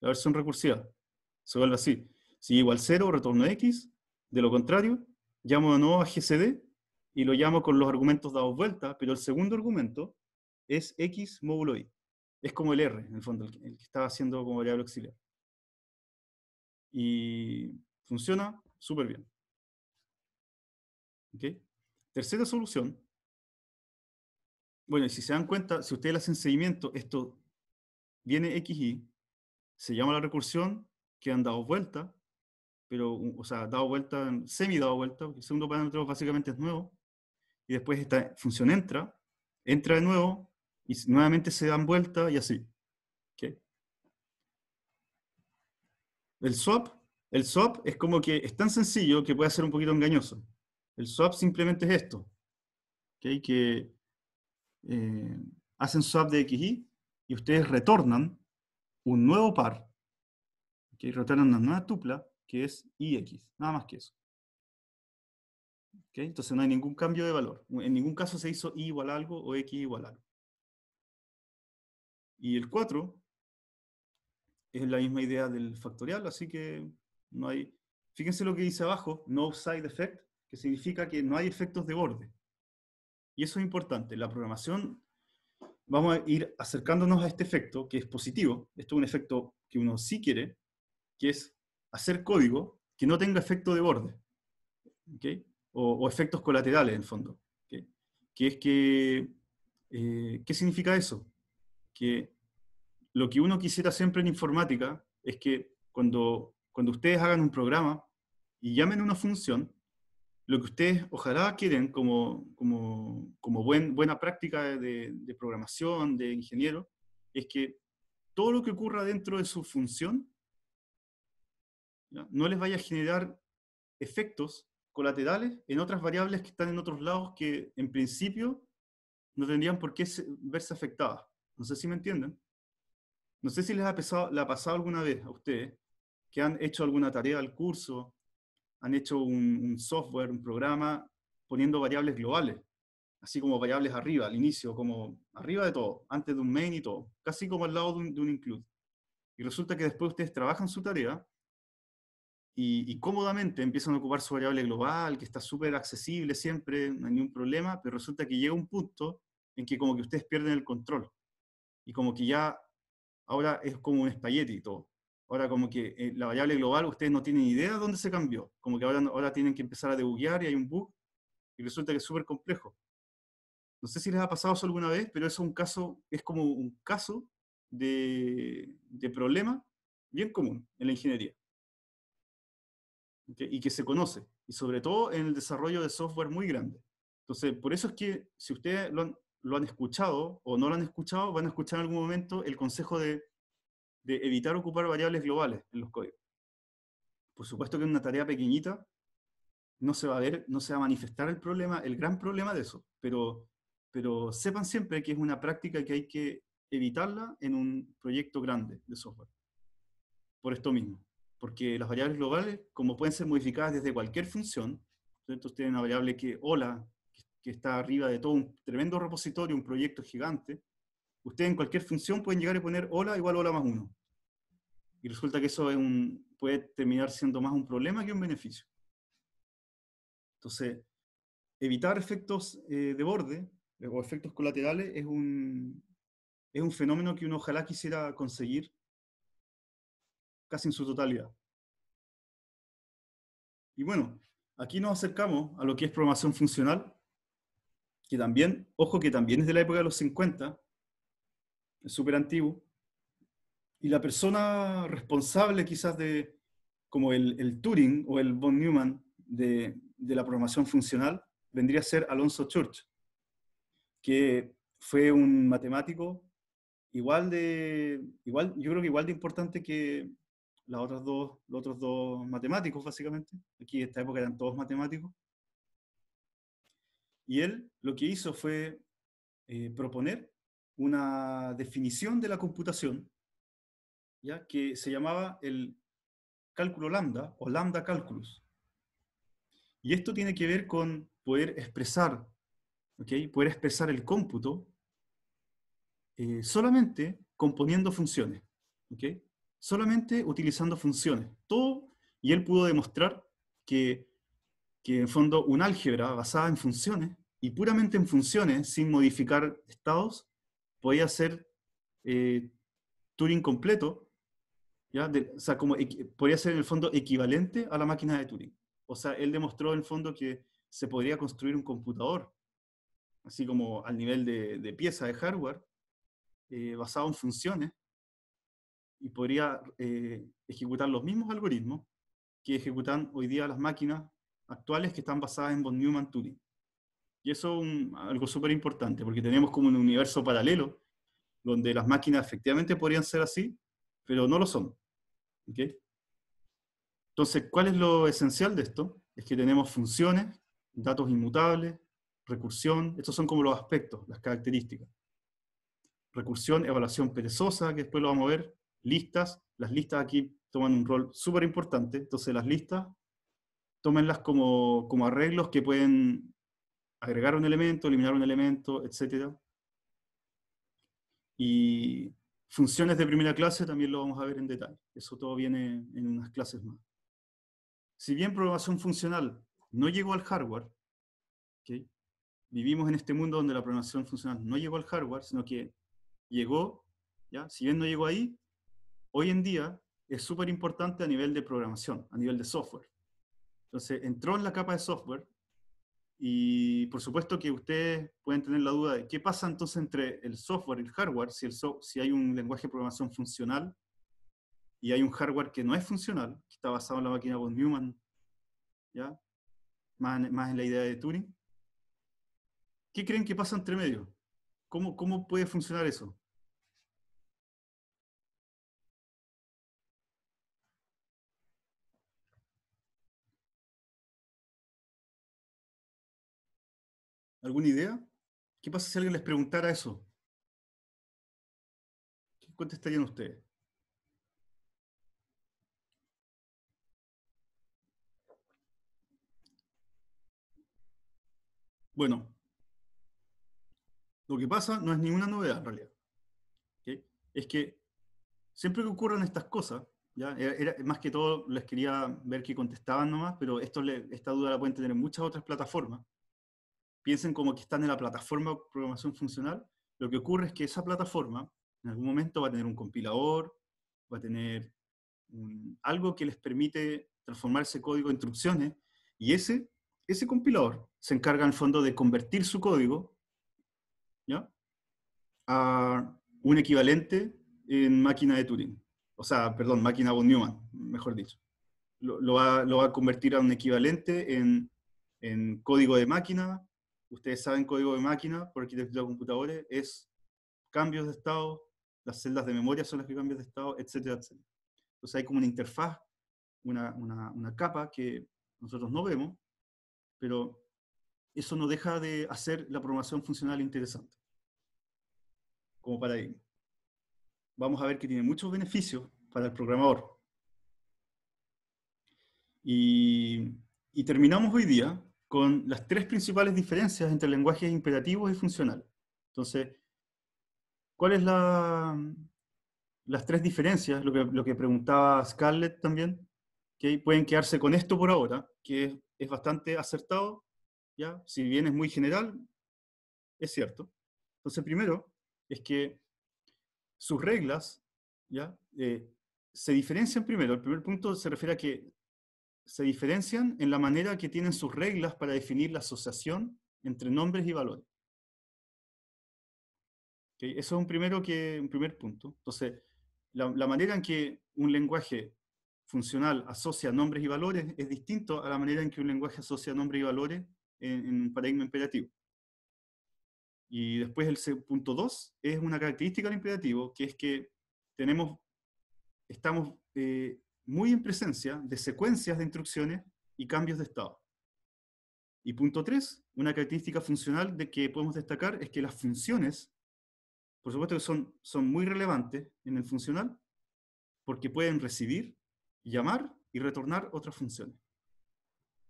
la versión recursiva. Se vuelve así. Si igual 0, retorno x. De lo contrario, llamo de nuevo a GCD y lo llamo con los argumentos dados vuelta, pero el segundo argumento es x módulo y. Es como el R, en el fondo, el que, estaba haciendo como variable auxiliar. Y funciona súper bien. Tercera solución bueno, y si se dan cuenta, si ustedes le hacen seguimiento, esto viene X, Y, se llama la recursión, que han dado vuelta, pero, o sea, dado vuelta, semi dado vuelta, porque el segundo parámetro básicamente es nuevo, y después esta función entra, entra de nuevo, y nuevamente se dan vuelta y así. ¿Okay? El swap, el swap es como que es tan sencillo que puede ser un poquito engañoso. El swap simplemente es esto, ¿Okay? que eh, hacen swap de x y ustedes retornan un nuevo par, que retornan una nueva tupla que es IX, nada más que eso. Entonces no hay ningún cambio de valor. En ningún caso se hizo i igual algo o X igual algo. Y el 4 es la misma idea del factorial, así que no hay... Fíjense lo que dice abajo, no side effect, que significa que no hay efectos de borde. Y eso es importante. La programación, vamos a ir acercándonos a este efecto que es positivo. Esto es un efecto que uno sí quiere, que es hacer código que no tenga efecto de borde. O, efectos colaterales, en fondo. Que es que, eh, ¿qué significa eso? Que lo que uno quisiera siempre en informática es que cuando, cuando ustedes hagan un programa y llamen una función, lo que ustedes ojalá quieren como, como, como buen, buena práctica de, programación, de ingeniero, es que todo lo que ocurra dentro de su función no les vaya a generar efectos colaterales en otras variables que están en otros lados que en principio no tendrían por qué verse afectadas. No sé si me entienden. No sé si les ha, pasado, les ha pasado alguna vez a ustedes que han hecho alguna tarea al curso han hecho un, software, un programa, poniendo variables globales, así como variables arriba, al inicio, como arriba de todo, antes de un main y todo, casi como al lado de un, include. Y resulta que después ustedes trabajan su tarea y, cómodamente empiezan a ocupar su variable global, que está súper accesible siempre, no hay ningún problema, pero resulta que llega un punto en que como que ustedes pierden el control. Y como que ya ahora es como un espagueti todo. Ahora como que eh, la variable global ustedes no tienen idea de dónde se cambió. Como que ahora, ahora tienen que empezar a debuguear y hay un bug y resulta que es súper complejo. No sé si les ha pasado eso alguna vez, pero es un caso, es como un caso de, de problema bien común en la ingeniería. Y que se conoce, y sobre todo en el desarrollo de software muy grande. Entonces, por eso es que si ustedes lo han, lo han escuchado o no lo han escuchado, van a escuchar en algún momento el consejo de de evitar ocupar variables globales en los códigos. Por supuesto que en una tarea pequeñita no se va a ver, no se va a manifestar el problema, el gran problema de eso, pero, pero sepan siempre que es una práctica que hay que evitarla en un proyecto grande de software. Por esto mismo, porque las variables globales, como pueden ser modificadas desde cualquier función, ustedes tienen una variable que hola, que está arriba de todo un tremendo repositorio, un proyecto gigante, ustedes en cualquier función pueden llegar y poner hola igual hola más uno y resulta que eso puede terminar siendo más un problema que un beneficio. Entonces, evitar efectos eh, de borde o efectos colaterales es un, es un fenómeno que uno ojalá quisiera conseguir casi en su totalidad. Y bueno, aquí nos acercamos a lo que es programación funcional, que también, ojo que también es de la época de los 50, es súper antiguo, y la persona responsable quizás de, como el, Turing o el von Neumann de, la programación funcional, vendría a ser Alonso Church, que fue un matemático igual de, igual, yo creo igual de importante que las otras dos, los otros dos matemáticos, básicamente. Aquí en esta época eran todos matemáticos. Y él lo que hizo fue eh, proponer una definición de la computación ¿ya? que se llamaba el cálculo lambda o lambda calculus. Y esto tiene que ver con poder expresar, ¿okay? poder expresar el cómputo eh, solamente componiendo funciones, ¿okay? solamente utilizando funciones. Todo, y él pudo demostrar que, que en fondo un álgebra basada en funciones y puramente en funciones, sin modificar estados, podía ser eh, Turing completo ¿ya? o sea, como podría ser en el fondo equivalente a la máquina de Turing. O sea, él demostró en el fondo que se podría construir un computador, así como al nivel de, pieza de hardware, eh, basado en funciones, y podría eh, ejecutar los mismos algoritmos que ejecutan hoy día las máquinas actuales que están basadas en von Neumann-Turing. Y eso es algo súper importante, porque tenemos como un universo paralelo, donde las máquinas efectivamente podrían ser así, pero no lo son. Entonces, ¿cuál es lo esencial de esto? Es que tenemos funciones, datos inmutables, recursión, estos son como los aspectos, las características. Recursión, evaluación perezosa, que después lo vamos a ver, listas, las listas aquí toman un rol súper importante, entonces las listas, tómenlas como, como arreglos que pueden agregar un elemento, eliminar un elemento, etc. Y Funciones de primera clase también lo vamos a ver en detalle. Eso todo viene en unas clases más. Si bien programación funcional no llegó al hardware, vivimos en este mundo donde la programación funcional no llegó al hardware, sino que llegó, ¿ya? si bien no llegó ahí, hoy en día es súper importante a nivel de programación, a nivel de software. Entonces, entró en la capa de software y por supuesto que ustedes pueden tener la duda de qué pasa entonces entre el software y el hardware, si, si hay un lenguaje de programación funcional y hay un hardware que no es funcional, que está basado en la máquina von Neumann, ¿ya? Más en, más la idea de Turing. ¿Qué creen que pasa entre medio? cómo puede funcionar eso? ¿Alguna idea? ¿Qué pasa si alguien les preguntara eso? ¿Qué contestarían ustedes? Bueno, lo que pasa no es ninguna novedad en realidad. Es que siempre que ocurran estas cosas, ¿ya? Era, más que todo les quería ver que contestaban nomás, pero esto, esta duda la pueden tener en muchas otras plataformas piensen como que están en la plataforma de programación funcional, lo que ocurre es que esa plataforma en algún momento va a tener un compilador, va a tener algo que les permite transformar ese código en instrucciones, y ese, ese compilador se encarga en el fondo de convertir su código ¿ya? a un equivalente en máquina de Turing, o sea, perdón, máquina von Neumann, mejor dicho. Lo, lo, va, a convertir a un equivalente en, en código de máquina, ustedes saben código de máquina por arquitectura de computadores, es cambios de estado, las celdas de memoria son las que cambian de estado, etcétera, etcétera. Entonces hay como una interfaz, una, una, una capa que nosotros no vemos, pero eso no deja de hacer la programación funcional interesante como paradigma. Vamos a ver que tiene muchos beneficios para el programador. Y, y terminamos hoy día con las tres principales diferencias entre lenguajes imperativos y funcional. Entonces, ¿cuáles la, las tres diferencias? Lo que, lo que preguntaba Scarlett también, que pueden quedarse con esto por ahora, que es, bastante acertado, ¿ya? si bien es muy general, es cierto. Entonces, primero, es que sus reglas ¿ya? Eh, se diferencian primero. El primer punto se refiere a que se diferencian en la manera que tienen sus reglas para definir la asociación entre nombres y valores. Eso es un, primero que, un primer punto. Entonces, la, manera en que un lenguaje funcional asocia nombres y valores es distinto a la manera en que un lenguaje asocia nombre y valores en, un paradigma imperativo. Y después el punto 2 es una característica del imperativo, que es que tenemos, estamos eh, muy en presencia de secuencias de instrucciones y cambios de estado. Y punto tres, una característica funcional de que podemos destacar es que las funciones, por supuesto que son, son muy relevantes en el funcional, porque pueden recibir, llamar y retornar otras funciones.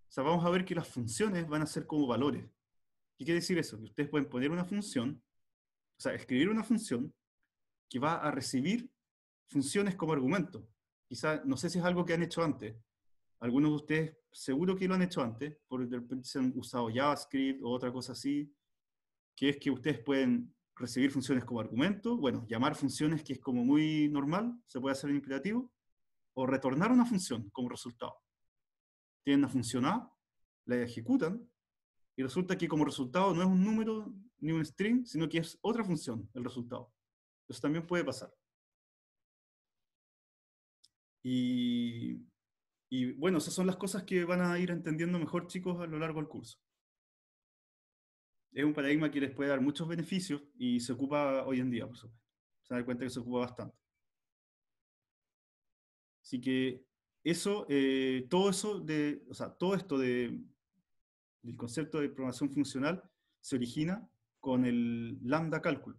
O sea, vamos a ver que las funciones van a ser como valores. ¿Qué quiere decir eso? Que ustedes pueden poner una función, o sea, escribir una función que va a recibir funciones como argumento. Quizá, no sé si es algo que han hecho antes. Algunos de ustedes seguro que lo han hecho antes, porque de se han usado JavaScript o otra cosa así, que es que ustedes pueden recibir funciones como argumento, bueno, llamar funciones que es como muy normal, se puede hacer en imperativo, o retornar una función como resultado. Tienen una función A, la ejecutan, y resulta que como resultado no es un número ni un string, sino que es otra función el resultado. Eso también puede pasar. Y, bueno, esas son las cosas que van a ir entendiendo mejor chicos a lo largo del curso. Es un paradigma que les puede dar muchos beneficios y se ocupa hoy en día, por supuesto. Se dan cuenta que se ocupa bastante. Así que eso, eh, todo eso de, o sea, todo esto de, del concepto de programación funcional se origina con el lambda cálculo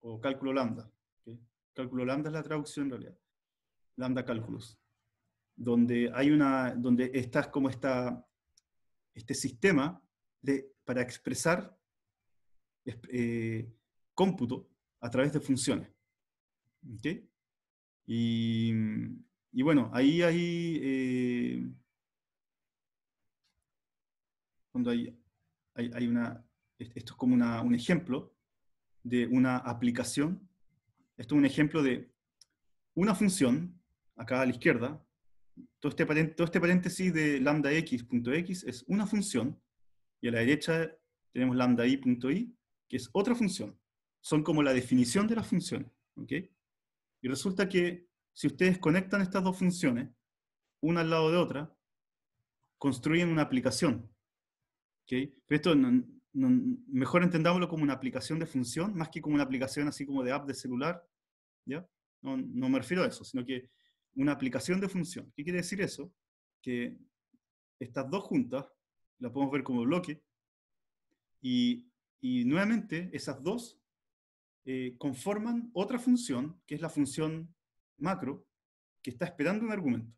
o cálculo lambda. Cálculo lambda es la traducción en realidad lambda calculus, donde hay una, donde estás como está este sistema para expresar eh, cómputo a través de funciones. Y, bueno, ahí hay, cuando eh, hay, una, esto es como un ejemplo de una aplicación, esto es un ejemplo de una función acá a la izquierda, todo este, este paréntesis de lambda x x es una función, y a la derecha tenemos lambda i.i, que es otra función. Son como la definición de las funciones. ¿okay? Y resulta que si ustedes conectan estas dos funciones, una al lado de otra, construyen una aplicación. ¿okay? Pero esto mejor entendámoslo como una aplicación de función, más que como una aplicación así como de app de celular. ¿ya? no me refiero a eso, sino que una aplicación de función. ¿Qué quiere decir eso? Que estas dos juntas las podemos ver como bloque y, nuevamente esas dos eh, conforman otra función, que es la función macro, que está esperando un argumento.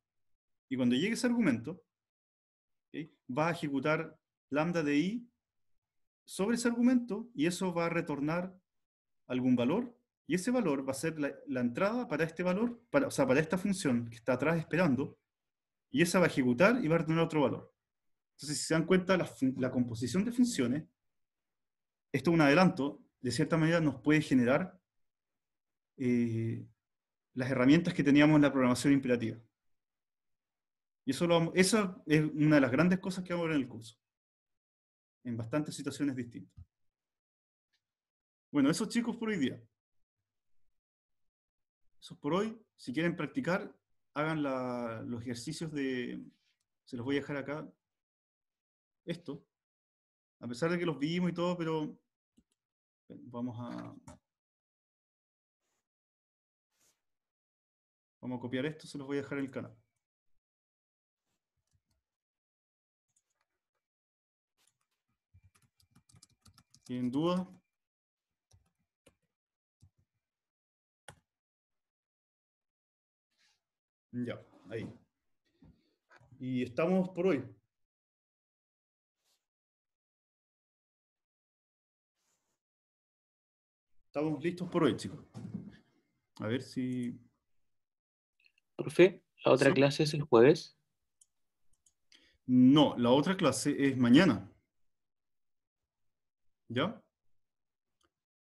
Y cuando llegue ese argumento, va a ejecutar lambda de i sobre ese argumento y eso va a retornar algún valor y ese valor va a ser la, entrada para este valor, para, o sea, para esta función que está atrás esperando, y esa va a ejecutar y va a tener otro valor. Entonces, si se dan cuenta, la, composición de funciones, esto es un adelanto, de cierta manera nos puede generar eh, las herramientas que teníamos en la programación imperativa. Y eso, eso es una de las grandes cosas que vamos a ver en el curso, en bastantes situaciones distintas. Bueno, eso chicos por hoy día. Eso es por hoy. Si quieren practicar, hagan los ejercicios de... Se los voy a dejar acá. Esto. A pesar de que los vimos y todo, pero... Eh, vamos a... Vamos a copiar esto, se los voy a dejar en el canal. ¿Tienen dudas? Ya, ahí. Y estamos por hoy. Estamos listos por hoy, chicos. A ver si... Profe, ¿la otra clase es el jueves? No, la otra clase es mañana. ¿Ya?